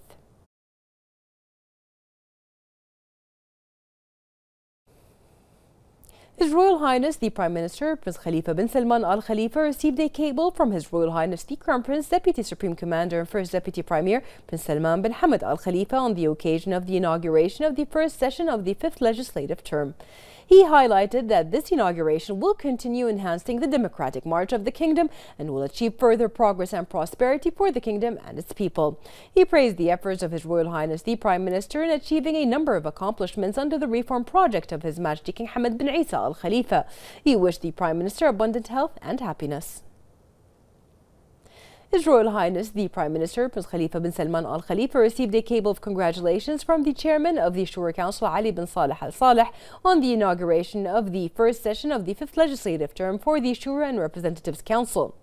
His Royal Highness the Prime Minister, Prince Khalifa bin Salman Al Khalifa, received a cable from His Royal Highness the Crown Prince, Deputy Supreme Commander and First Deputy Premier, Prince Salman bin Hamad Al Khalifa, on the occasion of the inauguration of the first session of the fifth legislative term. He highlighted that this inauguration will continue enhancing the democratic march of the kingdom and will achieve further progress and prosperity for the kingdom and its people. He praised the efforts of His Royal Highness the Prime Minister in achieving a number of accomplishments under the reform project of His Majesty King Hamad bin Isa Al Khalifa. He wished the Prime Minister abundant health and happiness. His Royal Highness the Prime Minister Prince Khalifa bin Salman Al Khalifa received a cable of congratulations from the chairman of the Shura Council Ali bin Saleh Al Saleh on the inauguration of the first session of the fifth legislative term for the Shura and Representatives Council.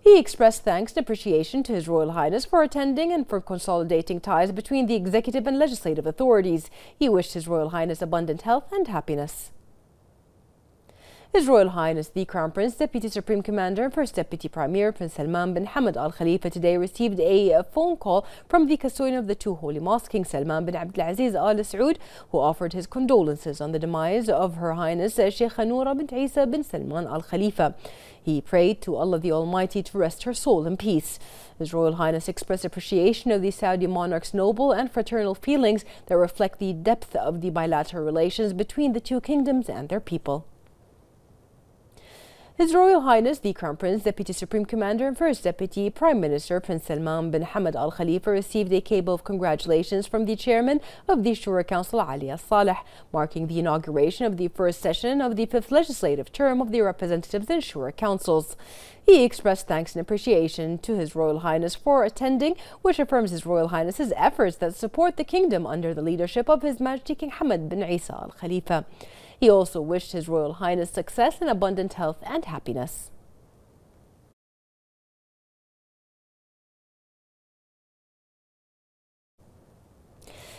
He expressed thanks and appreciation to His Royal Highness for attending and for consolidating ties between the executive and legislative authorities. He wished His Royal Highness abundant health and happiness. His Royal Highness the Crown Prince, Deputy Supreme Commander and First Deputy Premier Prince Salman bin Hamad Al Khalifa today received a phone call from the custodian of the two holy mosques, King Salman bin Abdulaziz Al Saud, who offered his condolences on the demise of Her Highness Sheikh Noura bint Isa bin Salman Al Khalifa. He prayed to Allah the Almighty to rest her soul in peace. His Royal Highness expressed appreciation of the Saudi monarch's noble and fraternal feelings that reflect the depth of the bilateral relations between the two kingdoms and their people. His Royal Highness the Crown Prince, Deputy Supreme Commander and First Deputy Prime Minister Prince Salman bin Hamad Al Khalifa received a cable of congratulations from the chairman of the Shura Council Ali Al Saleh, marking the inauguration of the first session of the fifth legislative term of the representatives in Shura Councils. He expressed thanks and appreciation to His Royal Highness for attending, which affirms His Royal Highness's efforts that support the kingdom under the leadership of His Majesty King Hamad bin Isa Al Khalifa. He also wished His Royal Highness success in abundant health and happiness.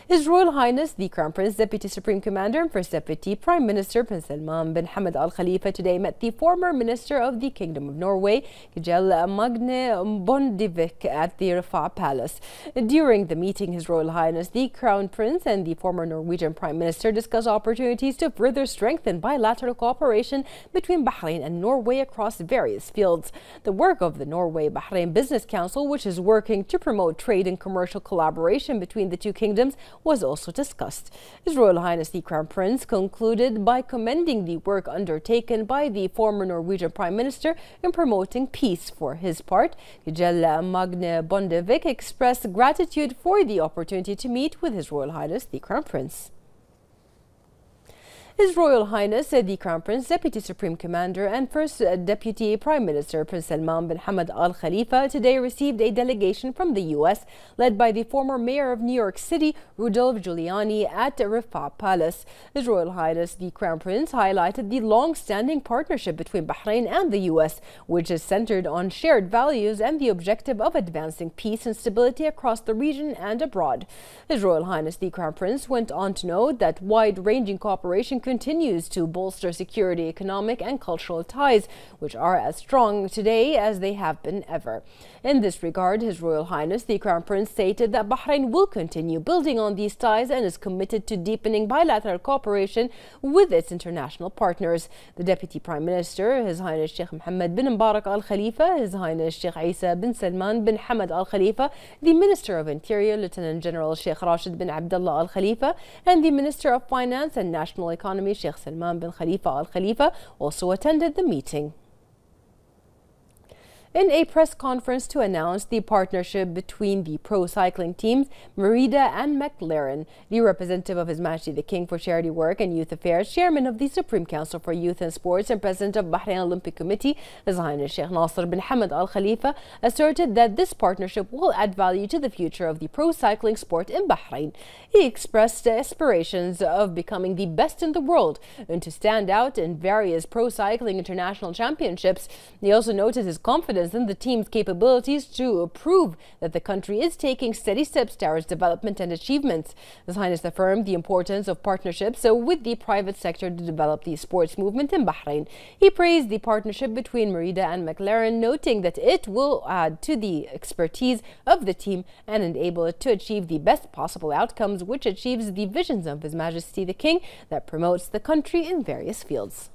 His Royal Highness the Crown Prince, Deputy Supreme Commander and First Deputy Prime Minister Prince Salman bin Hamad Al Khalifa today met the former Minister of the Kingdom of Norway, Kjell Magne Bondevik at the Rafah Palace. During the meeting, His Royal Highness the Crown Prince and the former Norwegian Prime Minister discussed opportunities to further strengthen bilateral cooperation between Bahrain and Norway across various fields. The work of the Norway-Bahrain Business Council, which is working to promote trade and commercial collaboration between the two kingdoms, was also discussed. His Royal Highness the Crown Prince concluded by commending the work undertaken by the former Norwegian Prime Minister in promoting peace. For his part, Gjelle Magne Bondevik expressed gratitude for the opportunity to meet with His Royal Highness the Crown Prince. His Royal Highness the Crown Prince, Deputy Supreme Commander and First Deputy Prime Minister Prince Salman bin Hamad Al Khalifa today received a delegation from the U.S. led by the former Mayor of New York City, Rudolph Giuliani, at Rifa Palace. His Royal Highness the Crown Prince highlighted the long-standing partnership between Bahrain and the U.S., which is centered on shared values and the objective of advancing peace and stability across the region and abroad. His Royal Highness the Crown Prince went on to note that wide-ranging cooperation continues to bolster security, economic, and cultural ties, which are as strong today as they have been ever. In this regard, His Royal Highness the Crown Prince stated that Bahrain will continue building on these ties and is committed to deepening bilateral cooperation with its international partners. The Deputy Prime Minister, His Highness Sheikh Mohammed bin Mubarak Al Khalifa, His Highness Sheikh Isa bin Salman bin Hamad Al Khalifa, the Minister of Interior, Lieutenant General Sheikh Rashid bin Abdullah Al Khalifa, and the Minister of Finance and National Economy, Sheikh Salman bin Khalifa Al Khalifa, also attended the meeting in a press conference to announce the partnership between the pro cycling teams Merida and McLaren. The representative of His Majesty the King for Charity Work and Youth Affairs, chairman of the Supreme Council for Youth and Sports, and president of Bahrain Olympic Committee, His Highness Sheikh Nasser bin Hamad Al Khalifa, asserted that this partnership will add value to the future of the pro cycling sport in Bahrain. He expressed aspirations of becoming the best in the world and to stand out in various pro cycling international championships. He also noted his confidence and the team's capabilities to prove that the country is taking steady steps towards development and achievements. His Highness affirmed the importance of partnerships uh, with the private sector to develop the sports movement in Bahrain. He praised the partnership between Merida and McLaren, noting that it will add to the expertise of the team and enable it to achieve the best possible outcomes, which achieves the visions of His Majesty the King that promotes the country in various fields.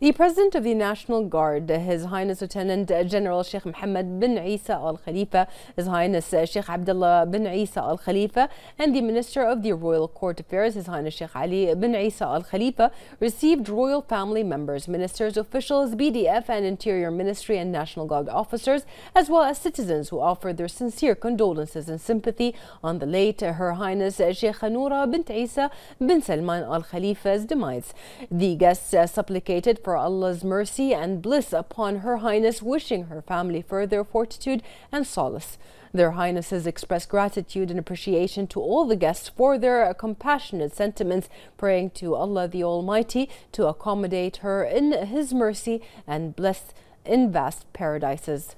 The President of the National Guard, His Highness Lieutenant General Sheikh Mohammed bin Isa Al Khalifa, His Highness Sheikh Abdullah bin Isa Al Khalifa, and the Minister of the Royal Court Affairs, His Highness Sheikh Ali bin Isa Al Khalifa, received royal family members, ministers, officials, BDF and Interior Ministry and National Guard officers, as well as citizens who offered their sincere condolences and sympathy on the late Her Highness Sheikh Noura bint Isa bin Salman Al Khalifa's demise. The guests uh, supplicated for for Allah's mercy and bliss upon Her Highness, wishing her family further fortitude and solace. Their Highnesses express gratitude and appreciation to all the guests for their compassionate sentiments, praying to Allah the Almighty to accommodate her in His mercy and bless in vast paradises.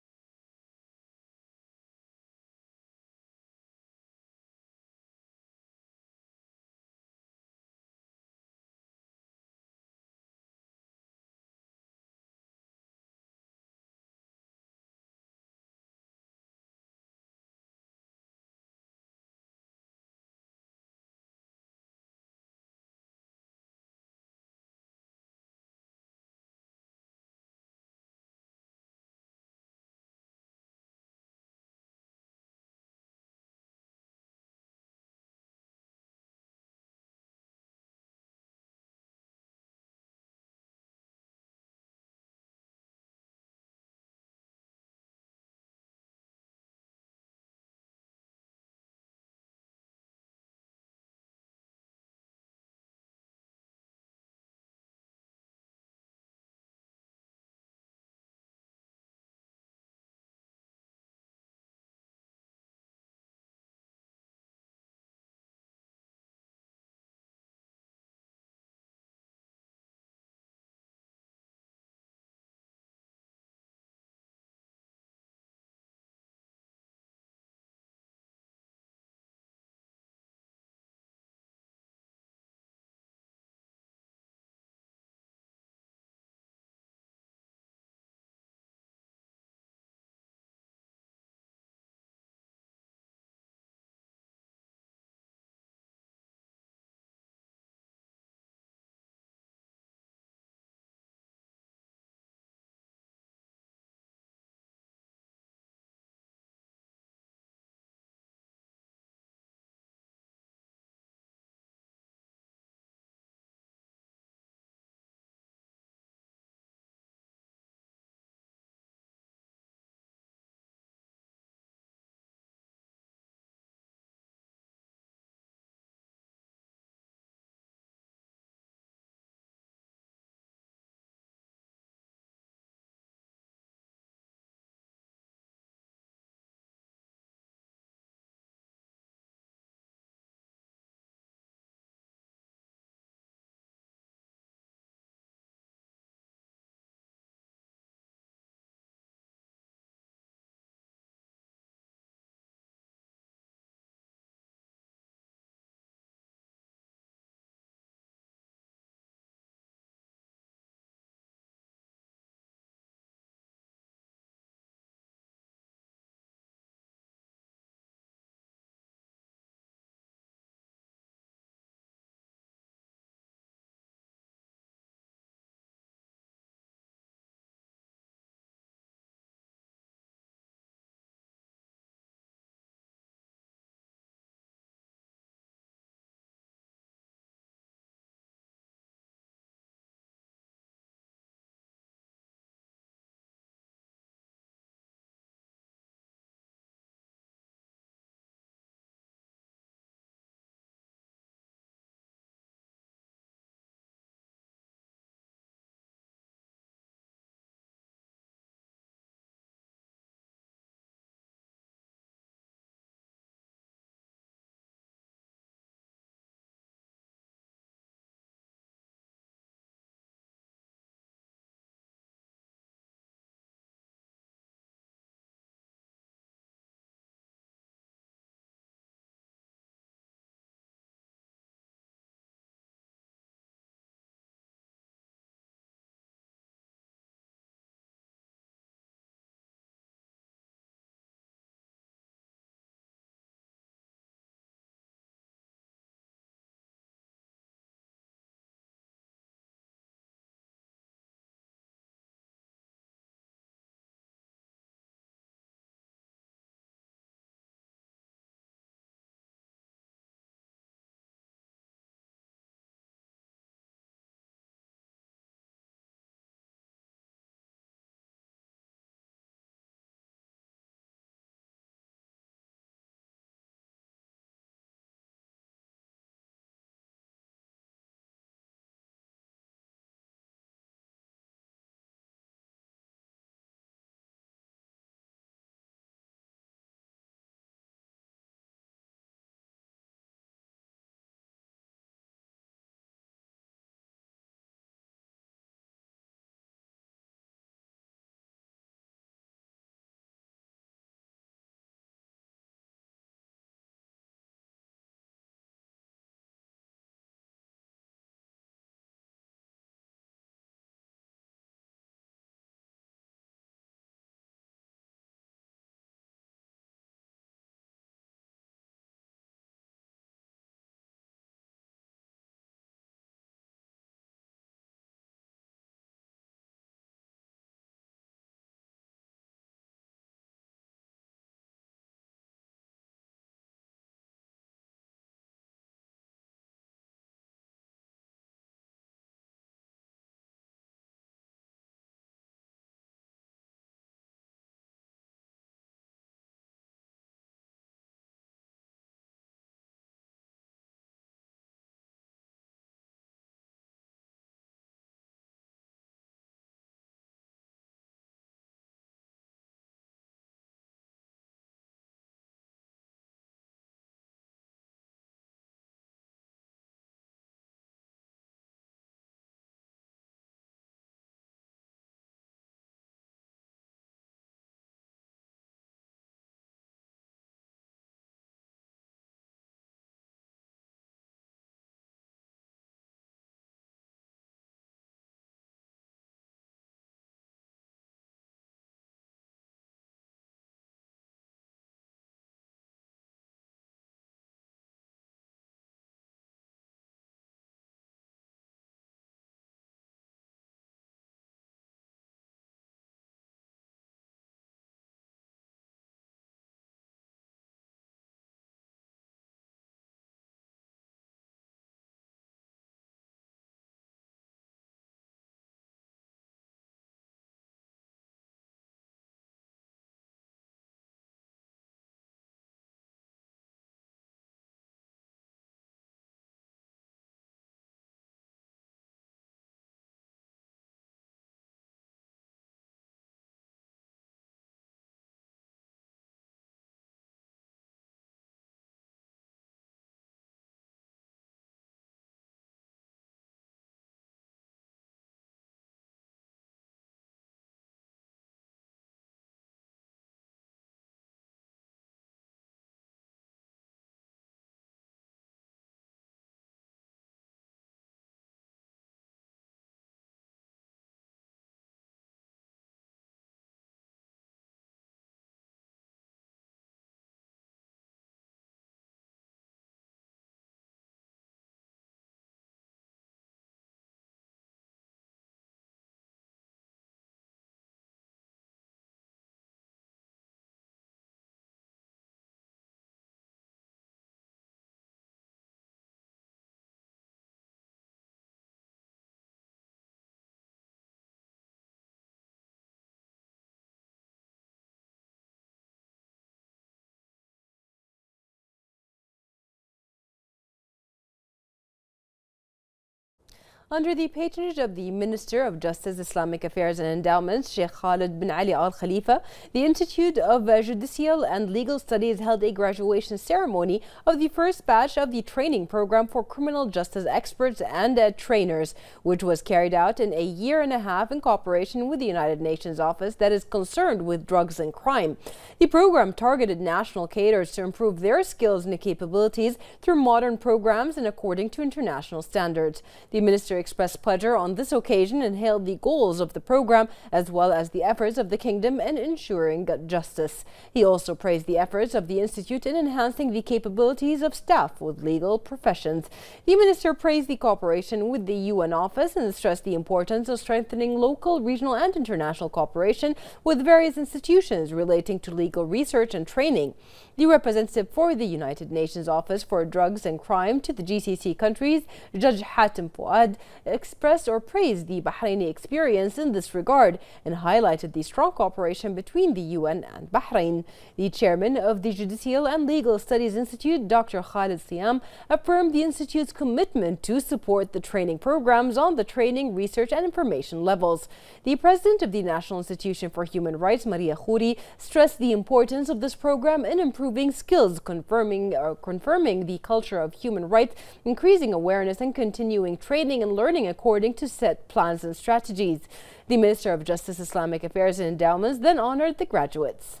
Under the patronage of the Minister of Justice, Islamic Affairs and Endowments, Sheikh Khalid bin Ali Al Khalifa, the Institute of Judicial and Legal Studies held a graduation ceremony of the first batch of the training program for criminal justice experts and uh, trainers, which was carried out in a year and a half in cooperation with the United Nations office that is concerned with drugs and crime. The program targeted national cadres to improve their skills and capabilities through modern programs and according to international standards. The Minister expressed pleasure on this occasion and hailed the goals of the program as well as the efforts of the kingdom in ensuring justice. He also praised the efforts of the institute in enhancing the capabilities of staff with legal professions. The minister praised the cooperation with the UN office and stressed the importance of strengthening local, regional and international cooperation with various institutions relating to legal research and training. The representative for the United Nations Office for Drugs and Crime to the GCC countries, Judge Hatim Fouad, expressed or praised the Bahraini experience in this regard and highlighted the strong cooperation between the UN and Bahrain. The chairman of the Judicial and Legal Studies Institute, Dr. Khalid Siam, affirmed the institute's commitment to support the training programs on the training, research, and information levels. The president of the National Institution for Human Rights, Maria Khouri, stressed the importance of this program in improving improving skills, confirming, confirming the culture of human rights, increasing awareness and continuing training and learning according to set plans and strategies. The Minister of Justice, Islamic Affairs and Endowments then honored the graduates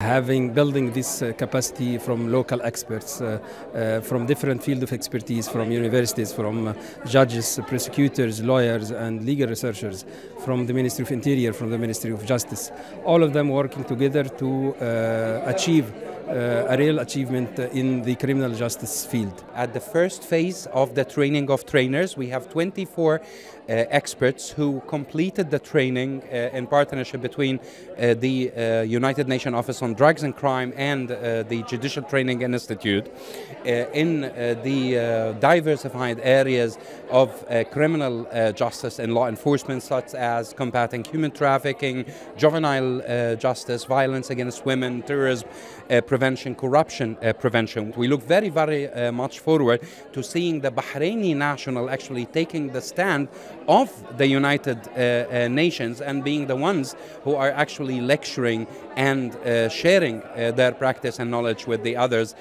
having building this uh, capacity from local experts uh, uh, from different field of expertise from universities from uh, judges prosecutors lawyers and legal researchers from the ministry of interior from the ministry of justice all of them working together to uh, achieve uh, a real achievement in the criminal justice field. At the first phase of the training of trainers, we have 24 uh, experts who completed the training uh, in partnership between uh, the United Nations Office on Drugs and Crime and the Judicial Training Institute in the diversified areas of criminal justice and law enforcement, such as combating human trafficking, juvenile justice, violence against women, terrorism prevention, corruption prevention. We look very, very much forward to seeing the Bahraini national actually taking the stand of the United uh, uh, Nations and being the ones who are actually lecturing and uh, sharing uh, their practice and knowledge with the others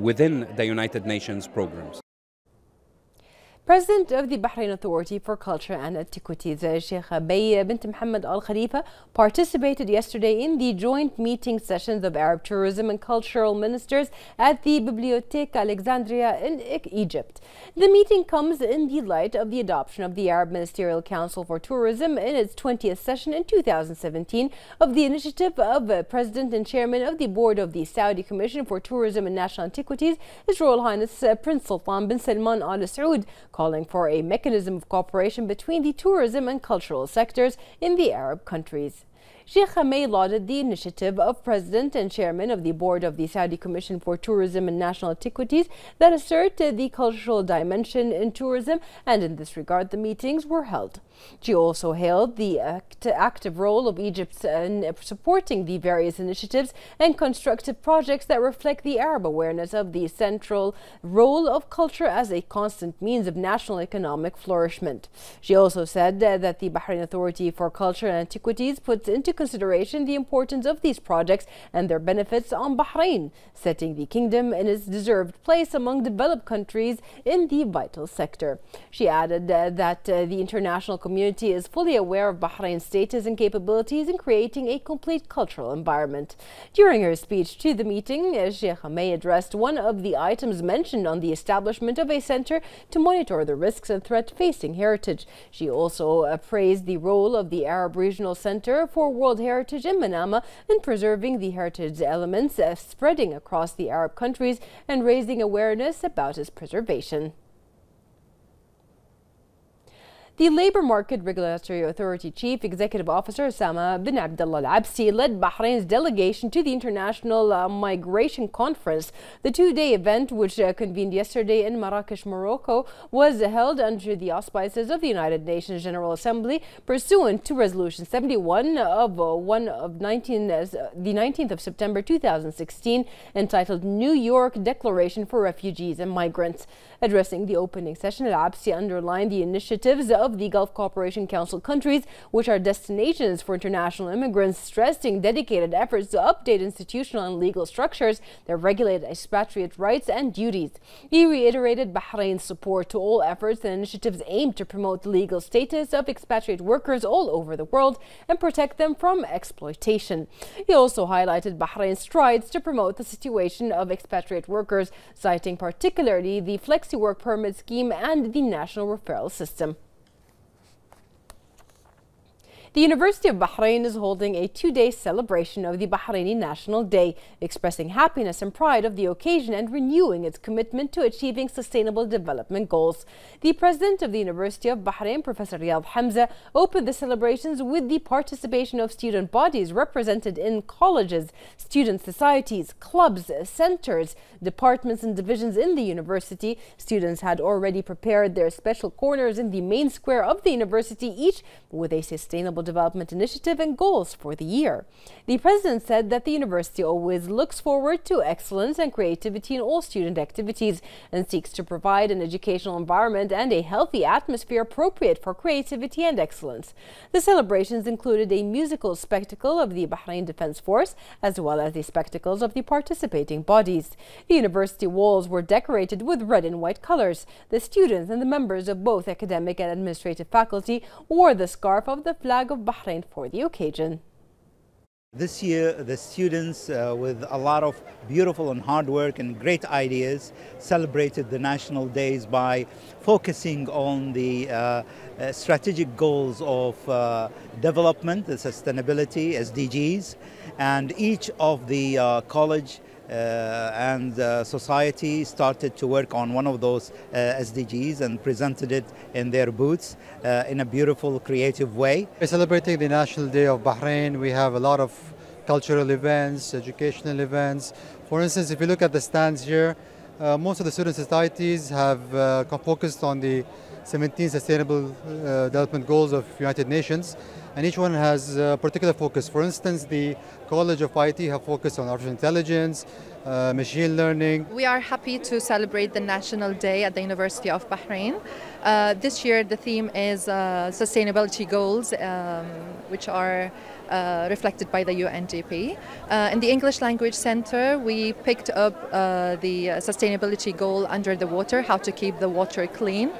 within the United Nations programs. President of the Bahrain Authority for Culture and Antiquities, uh, Sheikh Bay bint Mohammed Al Khalifa, participated yesterday in the joint meeting sessions of Arab tourism and cultural ministers at the Bibliothèque Alexandria in Egypt. The meeting comes in the light of the adoption of the Arab Ministerial Council for Tourism in its 20th session in 2017 of the initiative of uh, President and Chairman of the Board of the Saudi Commission for Tourism and National Antiquities, His Royal Highness uh, Prince Sultan bin Salman Al Saud, calling for a mechanism of cooperation between the tourism and cultural sectors in the Arab countries. Sheikh Hamay lauded the initiative of President and Chairman of the Board of the Saudi Commission for Tourism and National Antiquities that asserted the cultural dimension in tourism, and in this regard, the meetings were held. She also hailed the act active role of Egypt in supporting the various initiatives and constructive projects that reflect the Arab awareness of the central role of culture as a constant means of national economic flourishment. She also said uh, that the Bahrain Authority for Culture and Antiquities puts into consideration the importance of these projects and their benefits on Bahrain, setting the kingdom in its deserved place among developed countries in the vital sector. She added uh, that uh, the international community is fully aware of Bahrain's status and capabilities in creating a complete cultural environment. During her speech to the meeting, Sheikh may addressed one of the items mentioned on the establishment of a center to monitor the risks and threats facing heritage. She also appraised the role of the Arab Regional Center for World Heritage in Manama in preserving the heritage elements uh, spreading across the Arab countries and raising awareness about its preservation. The Labor Market Regulatory Authority Chief Executive Officer Sama bin Abdullah Al Absi led Bahrain's delegation to the International uh, Migration Conference. The two day event, which uh, convened yesterday in Marrakesh, Morocco, was held under the auspices of the United Nations General Assembly pursuant to Resolution 71 of, uh, 1 of 19, uh, uh, the 19th of September 2016 entitled New York Declaration for Refugees and Migrants. Addressing the opening session, Al-Absi underlined the initiatives of the Gulf Cooperation Council countries, which are destinations for international immigrants, stressing dedicated efforts to update institutional and legal structures that regulate expatriate rights and duties. He reiterated Bahrain's support to all efforts and initiatives aimed to promote the legal status of expatriate workers all over the world and protect them from exploitation. He also highlighted Bahrain's strides to promote the situation of expatriate workers, citing particularly the flexibility work permit scheme and the national referral system. The University of Bahrain is holding a two-day celebration of the Bahraini National Day, expressing happiness and pride of the occasion and renewing its commitment to achieving sustainable development goals. The president of the University of Bahrain, Professor Riyad Hamza, opened the celebrations with the participation of student bodies represented in colleges, student societies, clubs, centers, departments and divisions in the university. Students had already prepared their special corners in the main square of the university, each with a sustainable Development Initiative and goals for the year. The president said that the university always looks forward to excellence and creativity in all student activities and seeks to provide an educational environment and a healthy atmosphere appropriate for creativity and excellence. The celebrations included a musical spectacle of the Bahrain Defense Force as well as the spectacles of the participating bodies. The university walls were decorated with red and white colors. The students and the members of both academic and administrative faculty wore the scarf of the flag flag of Bahrain for the occasion. This year, the students, uh, with a lot of beautiful and hard work and great ideas, celebrated the national days by focusing on the uh, uh strategic goals of uh, development, the sustainability, SDGs, and each of the uh, college uh, and uh, society started to work on one of those uh, SDGs and presented it in their booths in a beautiful, creative way. We're celebrating the National Day of Bahrain. We have a lot of cultural events, educational events. For instance, if you look at the stands here, uh, most of the student societies have uh, focused on the 17 Sustainable uh, Development Goals of United Nations and each one has a particular focus. For instance, the College of IT have focused on artificial intelligence, uh, machine learning. We are happy to celebrate the National Day at the University of Bahrain. Uh, this year, the theme is uh, sustainability goals, um, which are uh, reflected by the UNDP. Uh, in the English Language Center, we picked up uh, the sustainability goal under the water, how to keep the water clean,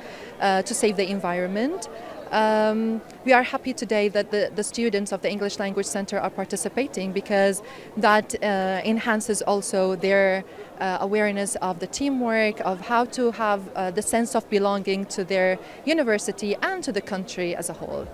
to save the environment. Um, we are happy today that the, the, students of the English Language Center are participating because that uh, enhances also their uh, awareness of the teamwork, of how to have uh, the sense of belonging to their university and to the country as a whole.